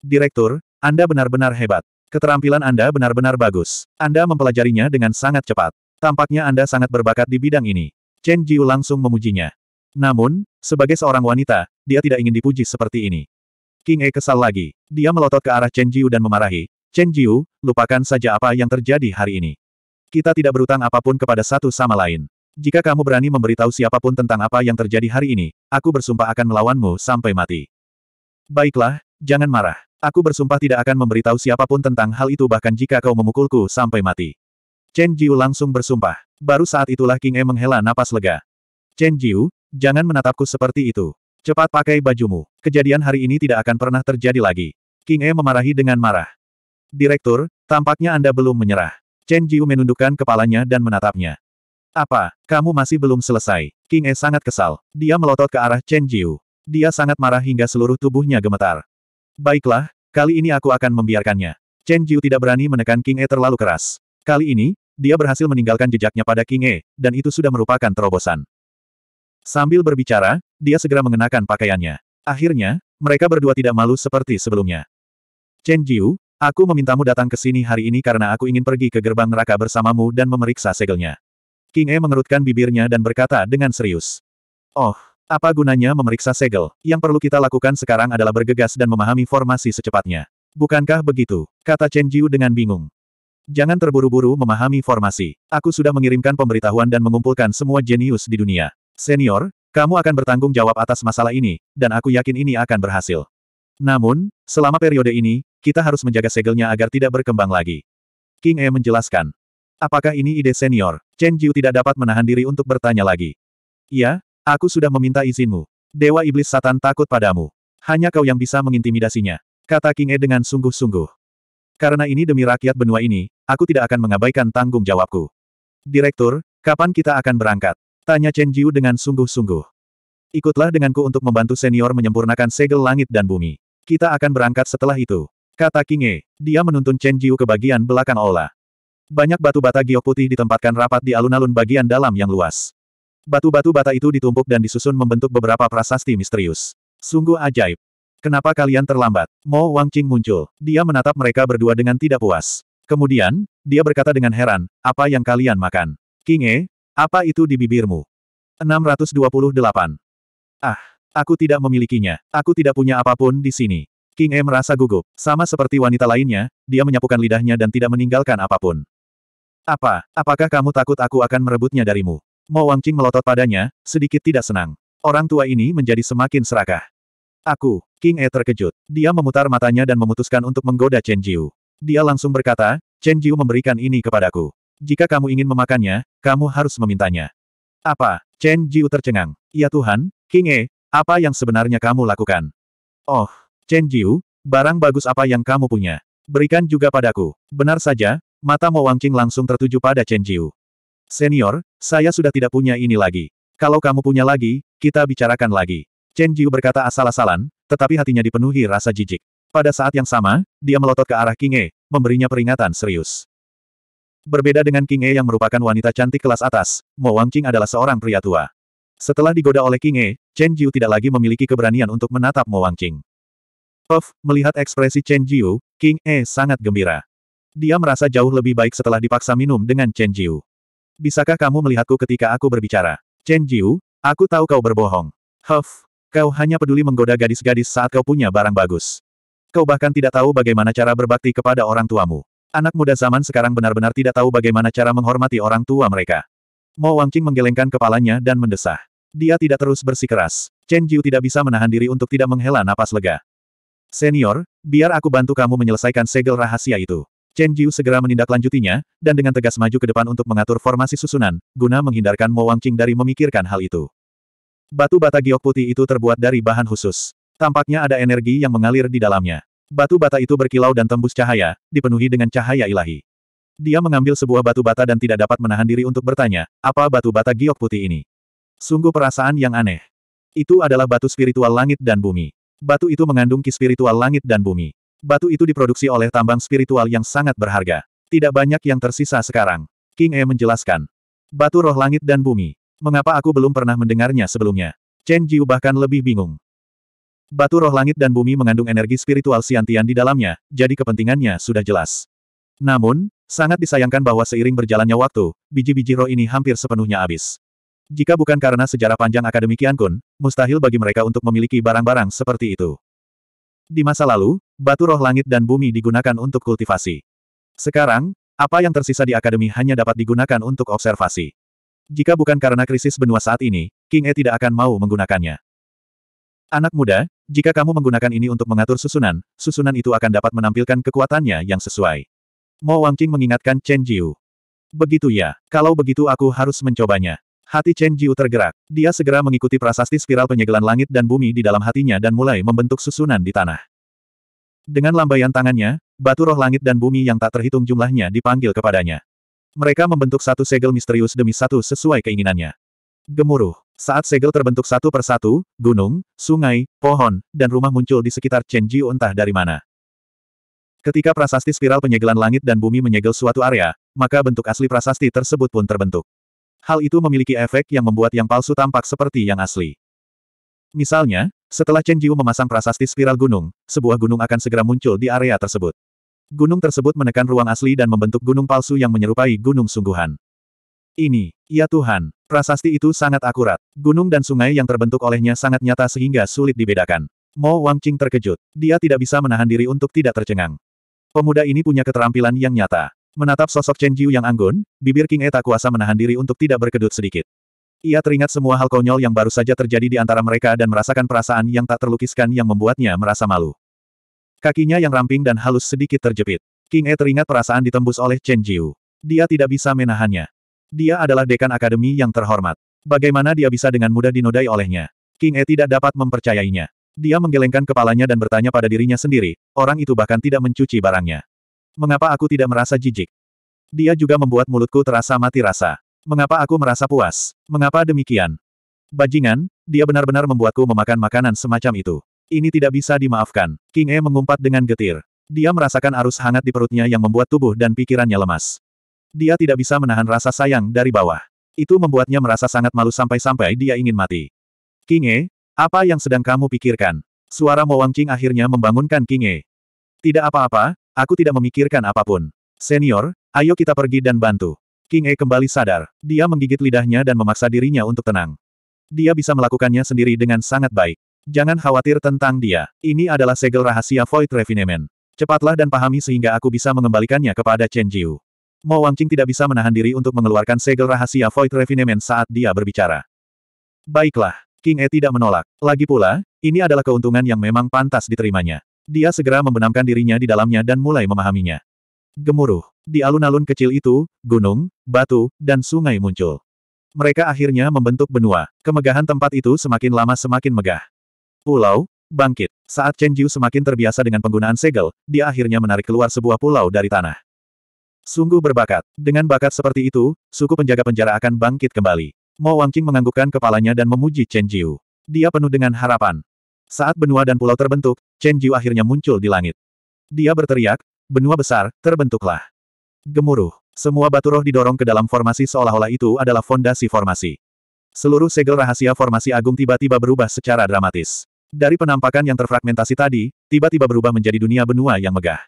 Direktur, Anda benar-benar hebat. Keterampilan Anda benar-benar bagus. Anda mempelajarinya dengan sangat cepat. Tampaknya Anda sangat berbakat di bidang ini. Chen Jiu langsung memujinya. Namun, sebagai seorang wanita, dia tidak ingin dipuji seperti ini. King E kesal lagi. Dia melotot ke arah Chen Jiu dan memarahi, Chen Jiu, lupakan saja apa yang terjadi hari ini. Kita tidak berutang apapun kepada satu sama lain. Jika kamu berani memberitahu siapapun tentang apa yang terjadi hari ini, aku bersumpah akan melawanmu sampai mati. Baiklah, jangan marah. Aku bersumpah tidak akan memberitahu siapapun tentang hal itu bahkan jika kau memukulku sampai mati. Chen Jiu langsung bersumpah. Baru saat itulah King E menghela napas lega. Chen Jiu, jangan menatapku seperti itu. Cepat pakai bajumu. Kejadian hari ini tidak akan pernah terjadi lagi. King E memarahi dengan marah. Direktur, tampaknya Anda belum menyerah. Chen Jiu menundukkan kepalanya dan menatapnya. Apa, kamu masih belum selesai? King E sangat kesal. Dia melotot ke arah Chen Jiu. Dia sangat marah hingga seluruh tubuhnya gemetar. Baiklah, kali ini aku akan membiarkannya. Chen Jiu tidak berani menekan King E terlalu keras. Kali ini, dia berhasil meninggalkan jejaknya pada King E, dan itu sudah merupakan terobosan. Sambil berbicara, dia segera mengenakan pakaiannya. Akhirnya, mereka berdua tidak malu seperti sebelumnya. Chen Jiu, Aku memintamu datang ke sini hari ini karena aku ingin pergi ke gerbang neraka bersamamu dan memeriksa segelnya. King E mengerutkan bibirnya dan berkata dengan serius. Oh, apa gunanya memeriksa segel? Yang perlu kita lakukan sekarang adalah bergegas dan memahami formasi secepatnya. Bukankah begitu? Kata Chen Jiu dengan bingung. Jangan terburu-buru memahami formasi. Aku sudah mengirimkan pemberitahuan dan mengumpulkan semua jenius di dunia. Senior, kamu akan bertanggung jawab atas masalah ini, dan aku yakin ini akan berhasil. Namun, selama periode ini, kita harus menjaga segelnya agar tidak berkembang lagi. King E menjelaskan. Apakah ini ide senior? Chen Jiu tidak dapat menahan diri untuk bertanya lagi. Ya, aku sudah meminta izinmu. Dewa Iblis Satan takut padamu. Hanya kau yang bisa mengintimidasinya. Kata King E dengan sungguh-sungguh. Karena ini demi rakyat benua ini, aku tidak akan mengabaikan tanggung jawabku. Direktur, kapan kita akan berangkat? Tanya Chen Jiu dengan sungguh-sungguh. Ikutlah denganku untuk membantu senior menyempurnakan segel langit dan bumi. Kita akan berangkat setelah itu. Kata Kinge, dia menuntun Chen Jiu ke bagian belakang aula. Banyak batu bata giok putih ditempatkan rapat di alun-alun bagian dalam yang luas. Batu-batu bata itu ditumpuk dan disusun membentuk beberapa prasasti misterius. Sungguh ajaib. Kenapa kalian terlambat? Mo Wang Qing muncul. Dia menatap mereka berdua dengan tidak puas. Kemudian, dia berkata dengan heran, apa yang kalian makan? Kinge, apa itu di bibirmu? 628. Ah, aku tidak memilikinya. Aku tidak punya apapun di sini. King E merasa gugup. Sama seperti wanita lainnya, dia menyapukan lidahnya dan tidak meninggalkan apapun. Apa? Apakah kamu takut aku akan merebutnya darimu? Mo Wangqing melotot padanya, sedikit tidak senang. Orang tua ini menjadi semakin serakah. Aku, King E terkejut. Dia memutar matanya dan memutuskan untuk menggoda Chen Jiu. Dia langsung berkata, Chen Jiu memberikan ini kepadaku. Jika kamu ingin memakannya, kamu harus memintanya. Apa? Chen Jiu tercengang. Ya Tuhan, King E, apa yang sebenarnya kamu lakukan? Oh, Chen Jiu, barang bagus apa yang kamu punya? Berikan juga padaku. Benar saja, mata Mo Wangqing langsung tertuju pada Chen Jiu. Senior, saya sudah tidak punya ini lagi. Kalau kamu punya lagi, kita bicarakan lagi. Chen Jiu berkata asal-asalan, tetapi hatinya dipenuhi rasa jijik. Pada saat yang sama, dia melotot ke arah King E, memberinya peringatan serius. Berbeda dengan King E yang merupakan wanita cantik kelas atas, Mo Wangqing adalah seorang pria tua. Setelah digoda oleh King E, Chen Jiu tidak lagi memiliki keberanian untuk menatap Mo Wangqing. Of, melihat ekspresi Chen Jiu, King E sangat gembira. Dia merasa jauh lebih baik setelah dipaksa minum dengan Chen Jiu. Bisakah kamu melihatku ketika aku berbicara? Chen Jiu, aku tahu kau berbohong. Huff, kau hanya peduli menggoda gadis-gadis saat kau punya barang bagus. Kau bahkan tidak tahu bagaimana cara berbakti kepada orang tuamu. Anak muda zaman sekarang benar-benar tidak tahu bagaimana cara menghormati orang tua mereka. Mo Wangqing menggelengkan kepalanya dan mendesah. Dia tidak terus bersikeras. Chen Jiu tidak bisa menahan diri untuk tidak menghela napas lega. Senior, biar aku bantu kamu menyelesaikan segel rahasia itu. Chen Jiu segera menindaklanjutinya, dan dengan tegas maju ke depan untuk mengatur formasi susunan, guna menghindarkan Mo Wangqing dari memikirkan hal itu. Batu bata giok putih itu terbuat dari bahan khusus. Tampaknya ada energi yang mengalir di dalamnya. Batu bata itu berkilau dan tembus cahaya, dipenuhi dengan cahaya ilahi. Dia mengambil sebuah batu bata dan tidak dapat menahan diri untuk bertanya, apa batu bata giok putih ini? Sungguh perasaan yang aneh. Itu adalah batu spiritual langit dan bumi. Batu itu mengandung ki spiritual langit dan bumi. Batu itu diproduksi oleh tambang spiritual yang sangat berharga. Tidak banyak yang tersisa sekarang. King E menjelaskan. Batu roh langit dan bumi. Mengapa aku belum pernah mendengarnya sebelumnya? Chen Jiu bahkan lebih bingung. Batu roh langit dan bumi mengandung energi spiritual siantian di dalamnya, jadi kepentingannya sudah jelas. Namun, sangat disayangkan bahwa seiring berjalannya waktu, biji-biji roh ini hampir sepenuhnya habis. Jika bukan karena sejarah panjang Akademi Kian Kun, mustahil bagi mereka untuk memiliki barang-barang seperti itu. Di masa lalu, batu roh langit dan bumi digunakan untuk kultivasi. Sekarang, apa yang tersisa di Akademi hanya dapat digunakan untuk observasi. Jika bukan karena krisis benua saat ini, King E tidak akan mau menggunakannya. Anak muda, jika kamu menggunakan ini untuk mengatur susunan, susunan itu akan dapat menampilkan kekuatannya yang sesuai. Mo Wangqing mengingatkan Chen Jiu. Begitu ya, kalau begitu aku harus mencobanya. Hati Chen Jiu tergerak. Dia segera mengikuti prasasti spiral penyegelan langit dan bumi di dalam hatinya dan mulai membentuk susunan di tanah. Dengan lambaian tangannya, batu roh langit dan bumi yang tak terhitung jumlahnya dipanggil kepadanya. Mereka membentuk satu segel misterius demi satu sesuai keinginannya. Gemuruh. Saat segel terbentuk satu persatu, gunung, sungai, pohon, dan rumah muncul di sekitar Chen Jiu entah dari mana. Ketika prasasti spiral penyegelan langit dan bumi menyegel suatu area, maka bentuk asli prasasti tersebut pun terbentuk hal itu memiliki efek yang membuat yang palsu tampak seperti yang asli. Misalnya, setelah Chen Jiu memasang prasasti spiral gunung, sebuah gunung akan segera muncul di area tersebut. Gunung tersebut menekan ruang asli dan membentuk gunung palsu yang menyerupai gunung sungguhan. Ini, ya Tuhan, prasasti itu sangat akurat. Gunung dan sungai yang terbentuk olehnya sangat nyata sehingga sulit dibedakan. Mo Wangqing terkejut. Dia tidak bisa menahan diri untuk tidak tercengang. Pemuda ini punya keterampilan yang nyata. Menatap sosok Chen Jiu yang anggun, bibir King E tak kuasa menahan diri untuk tidak berkedut sedikit. Ia teringat semua hal konyol yang baru saja terjadi di antara mereka dan merasakan perasaan yang tak terlukiskan yang membuatnya merasa malu. Kakinya yang ramping dan halus sedikit terjepit. King E teringat perasaan ditembus oleh Chen Jiu. Dia tidak bisa menahannya. Dia adalah dekan akademi yang terhormat. Bagaimana dia bisa dengan mudah dinodai olehnya? King E tidak dapat mempercayainya. Dia menggelengkan kepalanya dan bertanya pada dirinya sendiri, orang itu bahkan tidak mencuci barangnya. Mengapa aku tidak merasa jijik? Dia juga membuat mulutku terasa mati rasa. Mengapa aku merasa puas? Mengapa demikian? Bajingan, dia benar-benar membuatku memakan makanan semacam itu. Ini tidak bisa dimaafkan. King E mengumpat dengan getir. Dia merasakan arus hangat di perutnya yang membuat tubuh dan pikirannya lemas. Dia tidak bisa menahan rasa sayang dari bawah. Itu membuatnya merasa sangat malu sampai-sampai dia ingin mati. King E, apa yang sedang kamu pikirkan? Suara Mo Wang Qing akhirnya membangunkan King E. Tidak apa-apa, aku tidak memikirkan apapun. Senior, ayo kita pergi dan bantu. King E kembali sadar. Dia menggigit lidahnya dan memaksa dirinya untuk tenang. Dia bisa melakukannya sendiri dengan sangat baik. Jangan khawatir tentang dia. Ini adalah segel rahasia Void Refinement. Cepatlah dan pahami sehingga aku bisa mengembalikannya kepada Chen Jiu. Mo Qing tidak bisa menahan diri untuk mengeluarkan segel rahasia Void Refinement saat dia berbicara. Baiklah, King E tidak menolak. Lagi pula, ini adalah keuntungan yang memang pantas diterimanya. Dia segera membenamkan dirinya di dalamnya dan mulai memahaminya. Gemuruh. Di alun-alun kecil itu, gunung, batu, dan sungai muncul. Mereka akhirnya membentuk benua. Kemegahan tempat itu semakin lama semakin megah. Pulau, bangkit. Saat Chen Jiu semakin terbiasa dengan penggunaan segel, dia akhirnya menarik keluar sebuah pulau dari tanah. Sungguh berbakat. Dengan bakat seperti itu, suku penjaga penjara akan bangkit kembali. Mo Wangqing menganggukkan kepalanya dan memuji Chen Jiu. Dia penuh dengan harapan. Saat benua dan pulau terbentuk, Chen Jiu akhirnya muncul di langit. Dia berteriak, benua besar, terbentuklah. Gemuruh. Semua batu roh didorong ke dalam formasi seolah-olah itu adalah fondasi formasi. Seluruh segel rahasia formasi agung tiba-tiba berubah secara dramatis. Dari penampakan yang terfragmentasi tadi, tiba-tiba berubah menjadi dunia benua yang megah.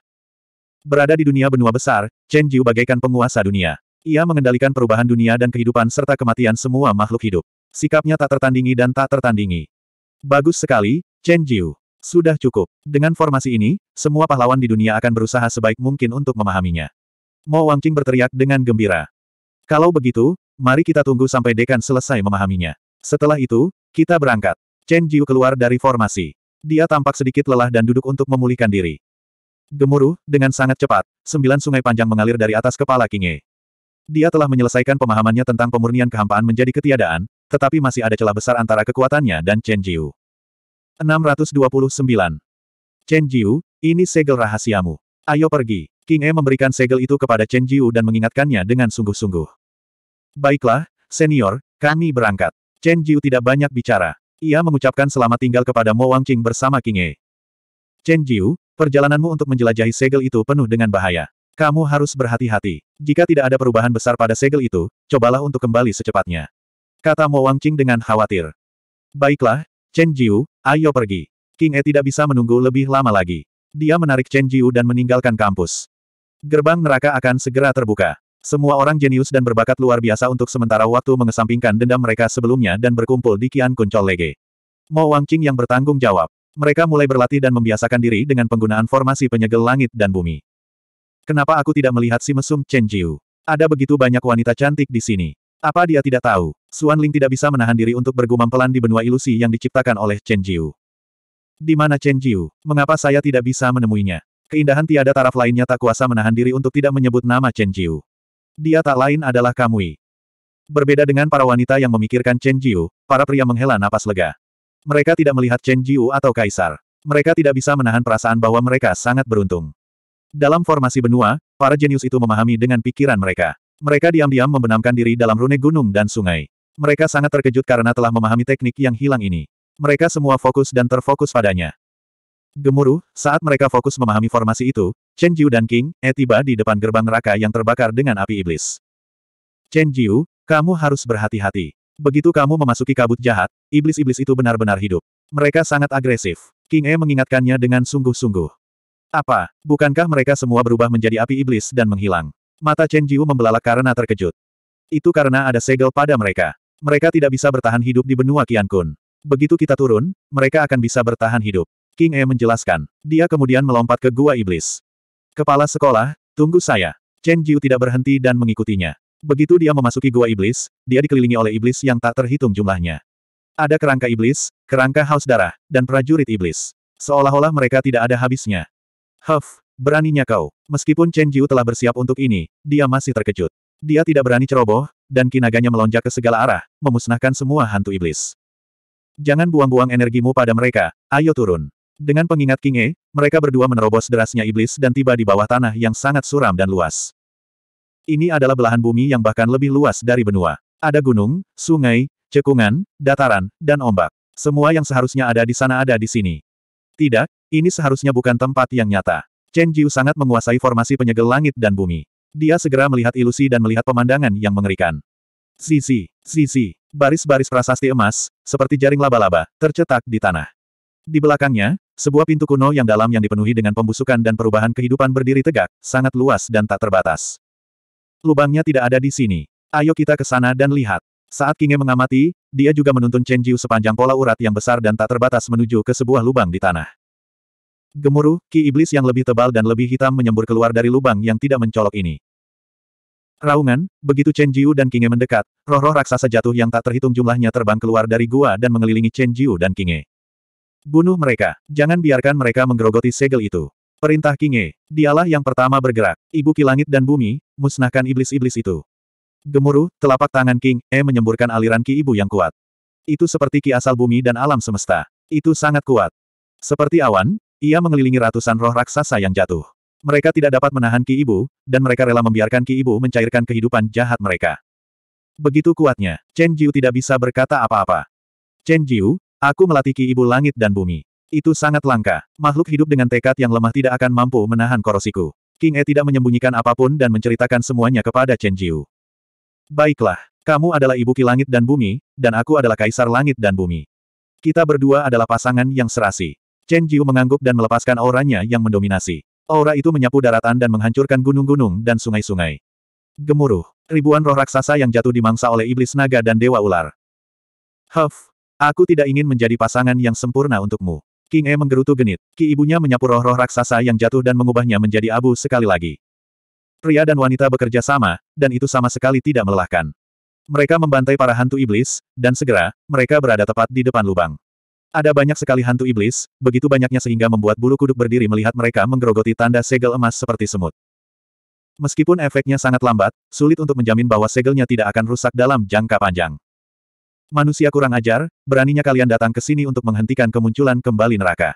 Berada di dunia benua besar, Chen Jiu bagaikan penguasa dunia. Ia mengendalikan perubahan dunia dan kehidupan serta kematian semua makhluk hidup. Sikapnya tak tertandingi dan tak tertandingi. Bagus sekali, Chen Jiu. Sudah cukup. Dengan formasi ini, semua pahlawan di dunia akan berusaha sebaik mungkin untuk memahaminya. Mo Wangqing berteriak dengan gembira. Kalau begitu, mari kita tunggu sampai dekan selesai memahaminya. Setelah itu, kita berangkat. Chen Jiu keluar dari formasi. Dia tampak sedikit lelah dan duduk untuk memulihkan diri. Gemuruh, dengan sangat cepat, sembilan sungai panjang mengalir dari atas kepala Kinge. Dia telah menyelesaikan pemahamannya tentang pemurnian kehampaan menjadi ketiadaan, tetapi masih ada celah besar antara kekuatannya dan Chen Jiu. 629. Chen Jiu, ini segel rahasiamu. Ayo pergi. King E memberikan segel itu kepada Chen Jiu dan mengingatkannya dengan sungguh-sungguh. Baiklah, senior, kami berangkat. Chen Jiu tidak banyak bicara. Ia mengucapkan selamat tinggal kepada Mo Wang Qing bersama King E. Chen Jiu, perjalananmu untuk menjelajahi segel itu penuh dengan bahaya. Kamu harus berhati-hati. Jika tidak ada perubahan besar pada segel itu, cobalah untuk kembali secepatnya. Kata Mo Wang Qing dengan khawatir. Baiklah, Chen Jiu, ayo pergi. King E tidak bisa menunggu lebih lama lagi. Dia menarik Chen Jiu dan meninggalkan kampus. Gerbang neraka akan segera terbuka. Semua orang jenius dan berbakat luar biasa untuk sementara waktu mengesampingkan dendam mereka sebelumnya dan berkumpul di Kian Kuncol Lege. Mo Wangqing yang bertanggung jawab. Mereka mulai berlatih dan membiasakan diri dengan penggunaan formasi penyegel langit dan bumi. Kenapa aku tidak melihat si mesum Chen Jiu? Ada begitu banyak wanita cantik di sini. Apa dia tidak tahu? Xuan Ling tidak bisa menahan diri untuk bergumam pelan di benua ilusi yang diciptakan oleh Chen Jiu. Di mana Chen Jiu? Mengapa saya tidak bisa menemuinya? Keindahan tiada taraf lainnya tak kuasa menahan diri untuk tidak menyebut nama Chen Jiu. Dia tak lain adalah Kamui. Berbeda dengan para wanita yang memikirkan Chen Jiu, para pria menghela napas lega. Mereka tidak melihat Chen Jiu atau Kaisar. Mereka tidak bisa menahan perasaan bahwa mereka sangat beruntung. Dalam formasi benua, para jenius itu memahami dengan pikiran mereka. Mereka diam-diam membenamkan diri dalam rune gunung dan sungai. Mereka sangat terkejut karena telah memahami teknik yang hilang ini. Mereka semua fokus dan terfokus padanya. Gemuruh, saat mereka fokus memahami formasi itu, Chen Jiu dan King E eh, tiba di depan gerbang neraka yang terbakar dengan api iblis. Chen Jiu, kamu harus berhati-hati. Begitu kamu memasuki kabut jahat, iblis-iblis itu benar-benar hidup. Mereka sangat agresif. King E eh mengingatkannya dengan sungguh-sungguh. Apa, bukankah mereka semua berubah menjadi api iblis dan menghilang? Mata Chen Jiu membelalak karena terkejut. Itu karena ada segel pada mereka. Mereka tidak bisa bertahan hidup di benua Qiankun. Begitu kita turun, mereka akan bisa bertahan hidup. King E menjelaskan. Dia kemudian melompat ke gua iblis. Kepala sekolah, tunggu saya. Chen Jiu tidak berhenti dan mengikutinya. Begitu dia memasuki gua iblis, dia dikelilingi oleh iblis yang tak terhitung jumlahnya. Ada kerangka iblis, kerangka haus darah, dan prajurit iblis. Seolah-olah mereka tidak ada habisnya. Huff, beraninya kau. Meskipun Chen Jiu telah bersiap untuk ini, dia masih terkejut. Dia tidak berani ceroboh, dan kinaganya melonjak ke segala arah, memusnahkan semua hantu iblis. Jangan buang-buang energimu pada mereka, ayo turun. Dengan pengingat Kinge, mereka berdua menerobos derasnya iblis dan tiba di bawah tanah yang sangat suram dan luas. Ini adalah belahan bumi yang bahkan lebih luas dari benua. Ada gunung, sungai, cekungan, dataran, dan ombak. Semua yang seharusnya ada di sana ada di sini. Tidak, ini seharusnya bukan tempat yang nyata. Chen Jiu sangat menguasai formasi penyegel langit dan bumi. Dia segera melihat ilusi dan melihat pemandangan yang mengerikan. Sisi, sisi, baris-baris prasasti emas, seperti jaring laba-laba, tercetak di tanah. Di belakangnya, sebuah pintu kuno yang dalam yang dipenuhi dengan pembusukan dan perubahan kehidupan berdiri tegak, sangat luas dan tak terbatas. Lubangnya tidak ada di sini. Ayo kita ke sana dan lihat. Saat Kinge mengamati, dia juga menuntun Chen Jiu sepanjang pola urat yang besar dan tak terbatas menuju ke sebuah lubang di tanah. Gemuruh, ki iblis yang lebih tebal dan lebih hitam menyembur keluar dari lubang yang tidak mencolok ini. Raungan, begitu Chen Jiu dan Kinge mendekat, roh-roh raksasa jatuh yang tak terhitung jumlahnya terbang keluar dari gua dan mengelilingi Chen Jiu dan Kinge. Bunuh mereka, jangan biarkan mereka menggerogoti segel itu. Perintah Kinge, dialah yang pertama bergerak, ibu ki langit dan bumi, musnahkan iblis-iblis itu. Gemuruh, telapak tangan King E menyemburkan aliran ki ibu yang kuat. Itu seperti ki asal bumi dan alam semesta. Itu sangat kuat. Seperti awan, ia mengelilingi ratusan roh raksasa yang jatuh. Mereka tidak dapat menahan Ki Ibu, dan mereka rela membiarkan Ki Ibu mencairkan kehidupan jahat mereka. Begitu kuatnya, Chen Jiu tidak bisa berkata apa-apa. Chen Jiu, aku melatih Ki Ibu langit dan bumi. Itu sangat langka. Makhluk hidup dengan tekad yang lemah tidak akan mampu menahan korosiku. King E tidak menyembunyikan apapun dan menceritakan semuanya kepada Chen Jiu. Baiklah, kamu adalah ibu ki langit dan bumi, dan aku adalah kaisar langit dan bumi. Kita berdua adalah pasangan yang serasi. Chen Jiu mengangguk dan melepaskan auranya yang mendominasi. Aura itu menyapu daratan dan menghancurkan gunung-gunung dan sungai-sungai. Gemuruh. Ribuan roh raksasa yang jatuh dimangsa oleh iblis naga dan dewa ular. Huff. Aku tidak ingin menjadi pasangan yang sempurna untukmu. King E menggerutu genit. Ki ibunya menyapu roh-roh raksasa yang jatuh dan mengubahnya menjadi abu sekali lagi. Pria dan wanita bekerja sama, dan itu sama sekali tidak melelahkan. Mereka membantai para hantu iblis, dan segera, mereka berada tepat di depan lubang. Ada banyak sekali hantu iblis, begitu banyaknya sehingga membuat bulu kuduk berdiri melihat mereka menggerogoti tanda segel emas seperti semut. Meskipun efeknya sangat lambat, sulit untuk menjamin bahwa segelnya tidak akan rusak dalam jangka panjang. Manusia kurang ajar, beraninya kalian datang ke sini untuk menghentikan kemunculan kembali neraka.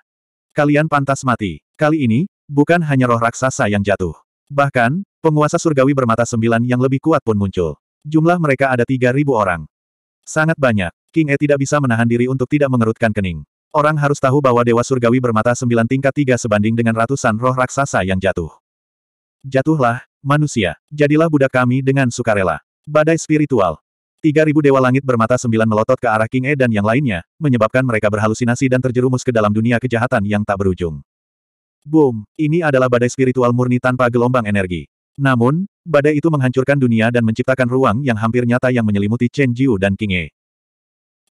Kalian pantas mati. Kali ini, bukan hanya roh raksasa yang jatuh. Bahkan, penguasa surgawi bermata sembilan yang lebih kuat pun muncul. Jumlah mereka ada 3.000 orang. Sangat banyak. King E tidak bisa menahan diri untuk tidak mengerutkan kening. Orang harus tahu bahwa Dewa Surgawi bermata sembilan tingkat tiga sebanding dengan ratusan roh raksasa yang jatuh. Jatuhlah, manusia. Jadilah budak kami dengan sukarela. Badai spiritual. Tiga ribu dewa langit bermata sembilan melotot ke arah King E dan yang lainnya, menyebabkan mereka berhalusinasi dan terjerumus ke dalam dunia kejahatan yang tak berujung. Boom, ini adalah badai spiritual murni tanpa gelombang energi. Namun, badai itu menghancurkan dunia dan menciptakan ruang yang hampir nyata yang menyelimuti Chen Jiu dan King E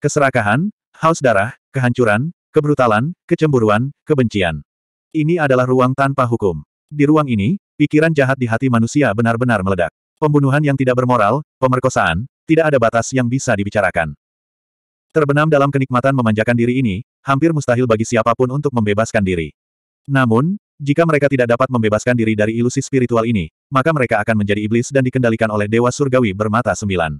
keserakahan, haus darah, kehancuran, kebrutalan, kecemburuan, kebencian. Ini adalah ruang tanpa hukum. Di ruang ini, pikiran jahat di hati manusia benar-benar meledak. Pembunuhan yang tidak bermoral, pemerkosaan, tidak ada batas yang bisa dibicarakan. Terbenam dalam kenikmatan memanjakan diri ini, hampir mustahil bagi siapapun untuk membebaskan diri. Namun, jika mereka tidak dapat membebaskan diri dari ilusi spiritual ini, maka mereka akan menjadi iblis dan dikendalikan oleh Dewa Surgawi bermata sembilan.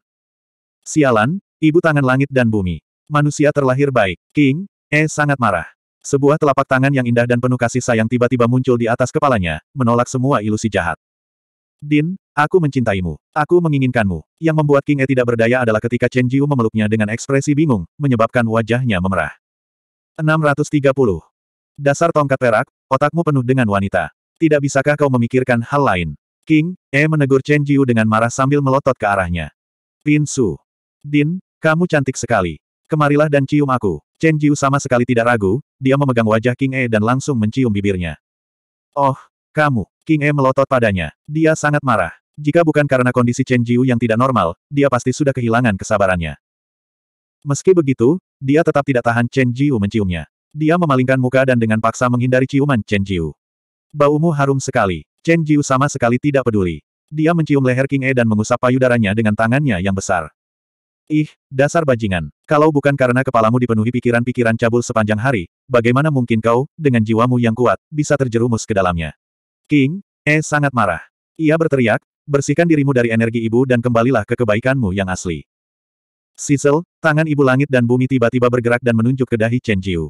Sialan, Ibu tangan langit dan bumi. Manusia terlahir baik. King, E sangat marah. Sebuah telapak tangan yang indah dan penuh kasih sayang tiba-tiba muncul di atas kepalanya, menolak semua ilusi jahat. Din, aku mencintaimu. Aku menginginkanmu. Yang membuat King E tidak berdaya adalah ketika Chen Jiu memeluknya dengan ekspresi bingung, menyebabkan wajahnya memerah. 630. Dasar tongkat perak, otakmu penuh dengan wanita. Tidak bisakah kau memikirkan hal lain? King, E menegur Chen Jiu dengan marah sambil melotot ke arahnya. Pin Su. Din, kamu cantik sekali. Kemarilah dan cium aku. Chen Jiu sama sekali tidak ragu, dia memegang wajah King E dan langsung mencium bibirnya. Oh, kamu. King E melotot padanya. Dia sangat marah. Jika bukan karena kondisi Chen Jiu yang tidak normal, dia pasti sudah kehilangan kesabarannya. Meski begitu, dia tetap tidak tahan Chen Jiu menciumnya. Dia memalingkan muka dan dengan paksa menghindari ciuman Chen Jiu. Baumu harum sekali. Chen Jiu sama sekali tidak peduli. Dia mencium leher King E dan mengusap payudaranya dengan tangannya yang besar. Ih, dasar bajingan. Kalau bukan karena kepalamu dipenuhi pikiran-pikiran cabul sepanjang hari, bagaimana mungkin kau, dengan jiwamu yang kuat, bisa terjerumus ke dalamnya? King, eh, sangat marah. Ia berteriak, bersihkan dirimu dari energi ibu dan kembalilah ke kebaikanmu yang asli. Sisel, tangan ibu langit dan bumi tiba-tiba bergerak dan menunjuk ke dahi Chen Jiu.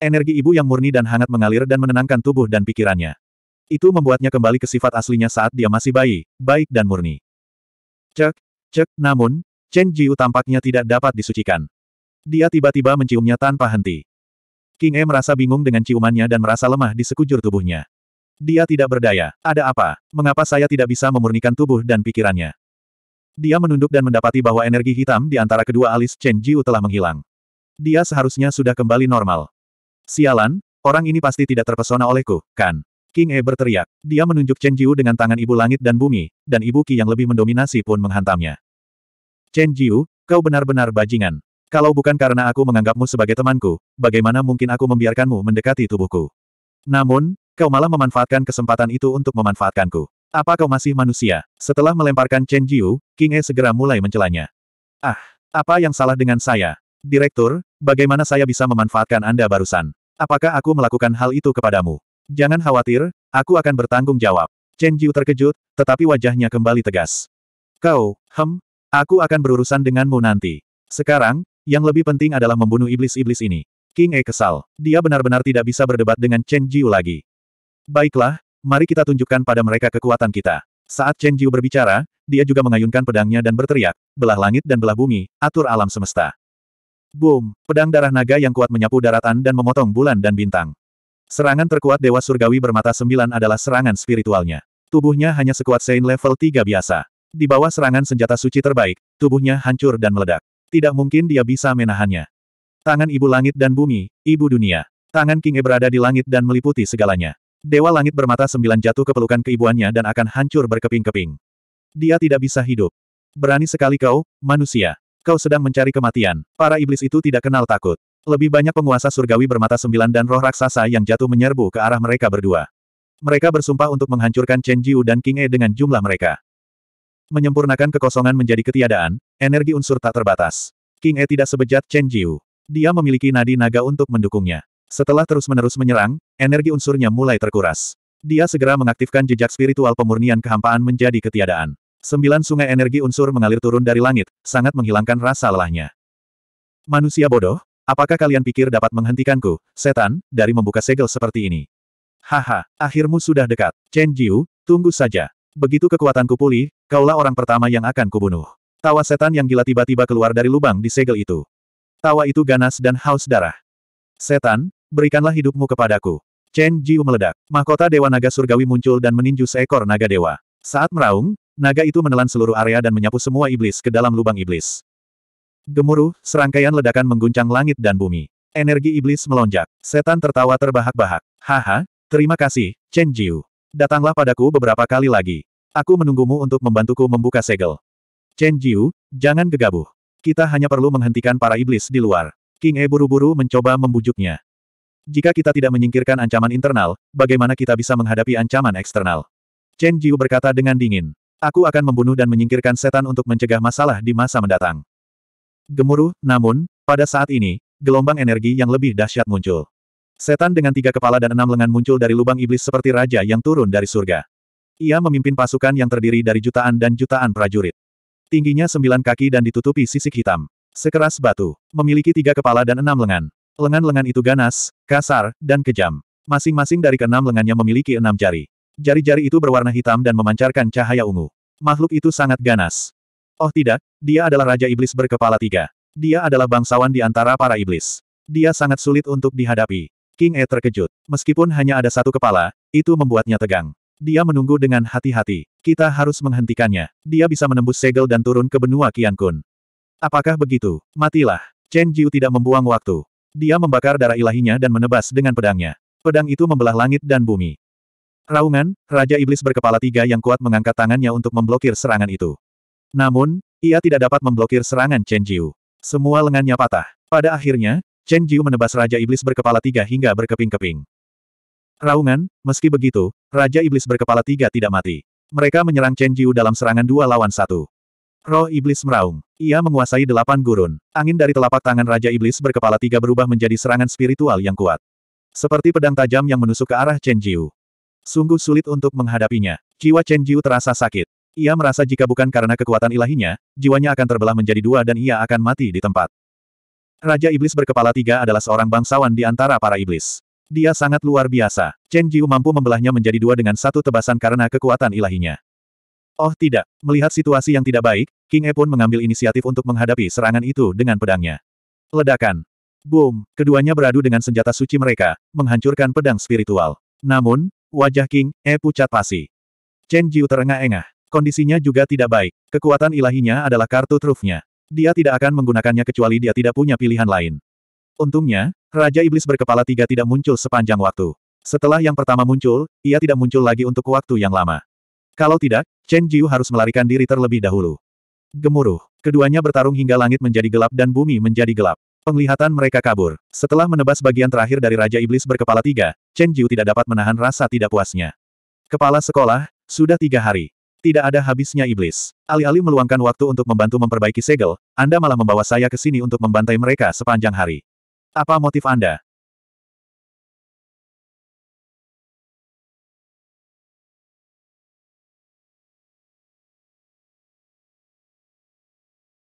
Energi ibu yang murni dan hangat mengalir dan menenangkan tubuh dan pikirannya. Itu membuatnya kembali ke sifat aslinya saat dia masih bayi, baik dan murni. Cek, cek, namun, Chen Jiu tampaknya tidak dapat disucikan. Dia tiba-tiba menciumnya tanpa henti. King E merasa bingung dengan ciumannya dan merasa lemah di sekujur tubuhnya. Dia tidak berdaya. Ada apa? Mengapa saya tidak bisa memurnikan tubuh dan pikirannya? Dia menunduk dan mendapati bahwa energi hitam di antara kedua alis Chen Jiu telah menghilang. Dia seharusnya sudah kembali normal. Sialan, orang ini pasti tidak terpesona olehku, kan? King E berteriak. Dia menunjuk Chen Jiu dengan tangan ibu langit dan bumi, dan ibu Qi yang lebih mendominasi pun menghantamnya. Chen Jiu, kau benar-benar bajingan. Kalau bukan karena aku menganggapmu sebagai temanku, bagaimana mungkin aku membiarkanmu mendekati tubuhku? Namun, kau malah memanfaatkan kesempatan itu untuk memanfaatkanku. Apa kau masih manusia? Setelah melemparkan Chen Jiu, King E segera mulai mencelanya. Ah, apa yang salah dengan saya? Direktur, bagaimana saya bisa memanfaatkan Anda barusan? Apakah aku melakukan hal itu kepadamu? Jangan khawatir, aku akan bertanggung jawab. Chen Jiu terkejut, tetapi wajahnya kembali tegas. Kau, hem, Aku akan berurusan denganmu nanti. Sekarang, yang lebih penting adalah membunuh iblis-iblis ini. King E kesal. Dia benar-benar tidak bisa berdebat dengan Chen Jiu lagi. Baiklah, mari kita tunjukkan pada mereka kekuatan kita. Saat Chen Jiu berbicara, dia juga mengayunkan pedangnya dan berteriak, belah langit dan belah bumi, atur alam semesta. Boom! Pedang darah naga yang kuat menyapu daratan dan memotong bulan dan bintang. Serangan terkuat Dewa Surgawi bermata sembilan adalah serangan spiritualnya. Tubuhnya hanya sekuat Sein level 3 biasa. Di bawah serangan senjata suci terbaik, tubuhnya hancur dan meledak. Tidak mungkin dia bisa menahannya. Tangan ibu langit dan bumi, ibu dunia. Tangan King E berada di langit dan meliputi segalanya. Dewa langit bermata sembilan jatuh ke pelukan keibuannya dan akan hancur berkeping-keping. Dia tidak bisa hidup. Berani sekali kau, manusia. Kau sedang mencari kematian. Para iblis itu tidak kenal takut. Lebih banyak penguasa surgawi bermata sembilan dan roh raksasa yang jatuh menyerbu ke arah mereka berdua. Mereka bersumpah untuk menghancurkan Chen Jiu dan King E dengan jumlah mereka. Menyempurnakan kekosongan menjadi ketiadaan, energi unsur tak terbatas. King E tidak sebejat Chen Jiu. Dia memiliki nadi naga untuk mendukungnya. Setelah terus-menerus menyerang, energi unsurnya mulai terkuras. Dia segera mengaktifkan jejak spiritual pemurnian kehampaan menjadi ketiadaan. Sembilan sungai energi unsur mengalir turun dari langit, sangat menghilangkan rasa lelahnya. Manusia bodoh, apakah kalian pikir dapat menghentikanku, setan, dari membuka segel seperti ini? Haha, akhirmu sudah dekat. Chen Jiu, tunggu saja. Begitu kekuatanku pulih, kaulah orang pertama yang akan kubunuh. Tawa setan yang gila tiba-tiba keluar dari lubang di segel itu. Tawa itu ganas dan haus darah. Setan, berikanlah hidupmu kepadaku. Chen Jiu meledak. Mahkota Dewa Naga Surgawi muncul dan meninju seekor naga dewa. Saat meraung, naga itu menelan seluruh area dan menyapu semua iblis ke dalam lubang iblis. Gemuruh, serangkaian ledakan mengguncang langit dan bumi. Energi iblis melonjak. Setan tertawa terbahak-bahak. Haha, terima kasih, Chen Jiu. Datanglah padaku beberapa kali lagi. Aku menunggumu untuk membantuku membuka segel. Chen Jiu, jangan gegabah. Kita hanya perlu menghentikan para iblis di luar. King E buru-buru mencoba membujuknya. Jika kita tidak menyingkirkan ancaman internal, bagaimana kita bisa menghadapi ancaman eksternal? Chen Jiu berkata dengan dingin. Aku akan membunuh dan menyingkirkan setan untuk mencegah masalah di masa mendatang. Gemuruh, namun, pada saat ini, gelombang energi yang lebih dahsyat muncul. Setan dengan tiga kepala dan enam lengan muncul dari lubang iblis seperti raja yang turun dari surga. Ia memimpin pasukan yang terdiri dari jutaan dan jutaan prajurit. Tingginya sembilan kaki dan ditutupi sisik hitam. Sekeras batu. Memiliki tiga kepala dan enam lengan. Lengan-lengan itu ganas, kasar, dan kejam. Masing-masing dari keenam lengannya memiliki enam jari. Jari-jari itu berwarna hitam dan memancarkan cahaya ungu. Makhluk itu sangat ganas. Oh tidak, dia adalah Raja Iblis berkepala tiga. Dia adalah bangsawan di antara para iblis. Dia sangat sulit untuk dihadapi. King E terkejut. Meskipun hanya ada satu kepala, itu membuatnya tegang. Dia menunggu dengan hati-hati. Kita harus menghentikannya. Dia bisa menembus segel dan turun ke benua Kun. Apakah begitu? Matilah. Chen Jiu tidak membuang waktu. Dia membakar darah ilahinya dan menebas dengan pedangnya. Pedang itu membelah langit dan bumi. Raungan, Raja Iblis berkepala tiga yang kuat mengangkat tangannya untuk memblokir serangan itu. Namun, ia tidak dapat memblokir serangan Chen Jiu. Semua lengannya patah. Pada akhirnya, Chen Jiu menebas Raja Iblis berkepala tiga hingga berkeping-keping. Raungan, meski begitu, Raja Iblis berkepala tiga tidak mati. Mereka menyerang Chen Jiu dalam serangan dua lawan satu. Roh Iblis meraung. Ia menguasai delapan gurun. Angin dari telapak tangan Raja Iblis berkepala tiga berubah menjadi serangan spiritual yang kuat. Seperti pedang tajam yang menusuk ke arah Chen Jiu. Sungguh sulit untuk menghadapinya. Jiwa Chen Jiu terasa sakit. Ia merasa jika bukan karena kekuatan ilahinya, jiwanya akan terbelah menjadi dua dan ia akan mati di tempat. Raja Iblis berkepala tiga adalah seorang bangsawan di antara para iblis. Dia sangat luar biasa. Chen Jiu mampu membelahnya menjadi dua dengan satu tebasan karena kekuatan ilahinya. Oh tidak, melihat situasi yang tidak baik, King E pun mengambil inisiatif untuk menghadapi serangan itu dengan pedangnya. Ledakan. Boom, keduanya beradu dengan senjata suci mereka, menghancurkan pedang spiritual. Namun, wajah King E pucat pasi. Chen Jiu terengah-engah. Kondisinya juga tidak baik. Kekuatan ilahinya adalah kartu trufnya. Dia tidak akan menggunakannya kecuali dia tidak punya pilihan lain. Untungnya, Raja Iblis berkepala tiga tidak muncul sepanjang waktu. Setelah yang pertama muncul, ia tidak muncul lagi untuk waktu yang lama. Kalau tidak, Chen Jiu harus melarikan diri terlebih dahulu. Gemuruh. Keduanya bertarung hingga langit menjadi gelap dan bumi menjadi gelap. Penglihatan mereka kabur. Setelah menebas bagian terakhir dari Raja Iblis berkepala tiga, Chen Jiu tidak dapat menahan rasa tidak puasnya. Kepala sekolah, sudah tiga hari. Tidak ada habisnya iblis. Alih-alih meluangkan waktu untuk membantu memperbaiki segel, Anda malah membawa saya ke sini untuk membantai mereka sepanjang hari. Apa motif Anda?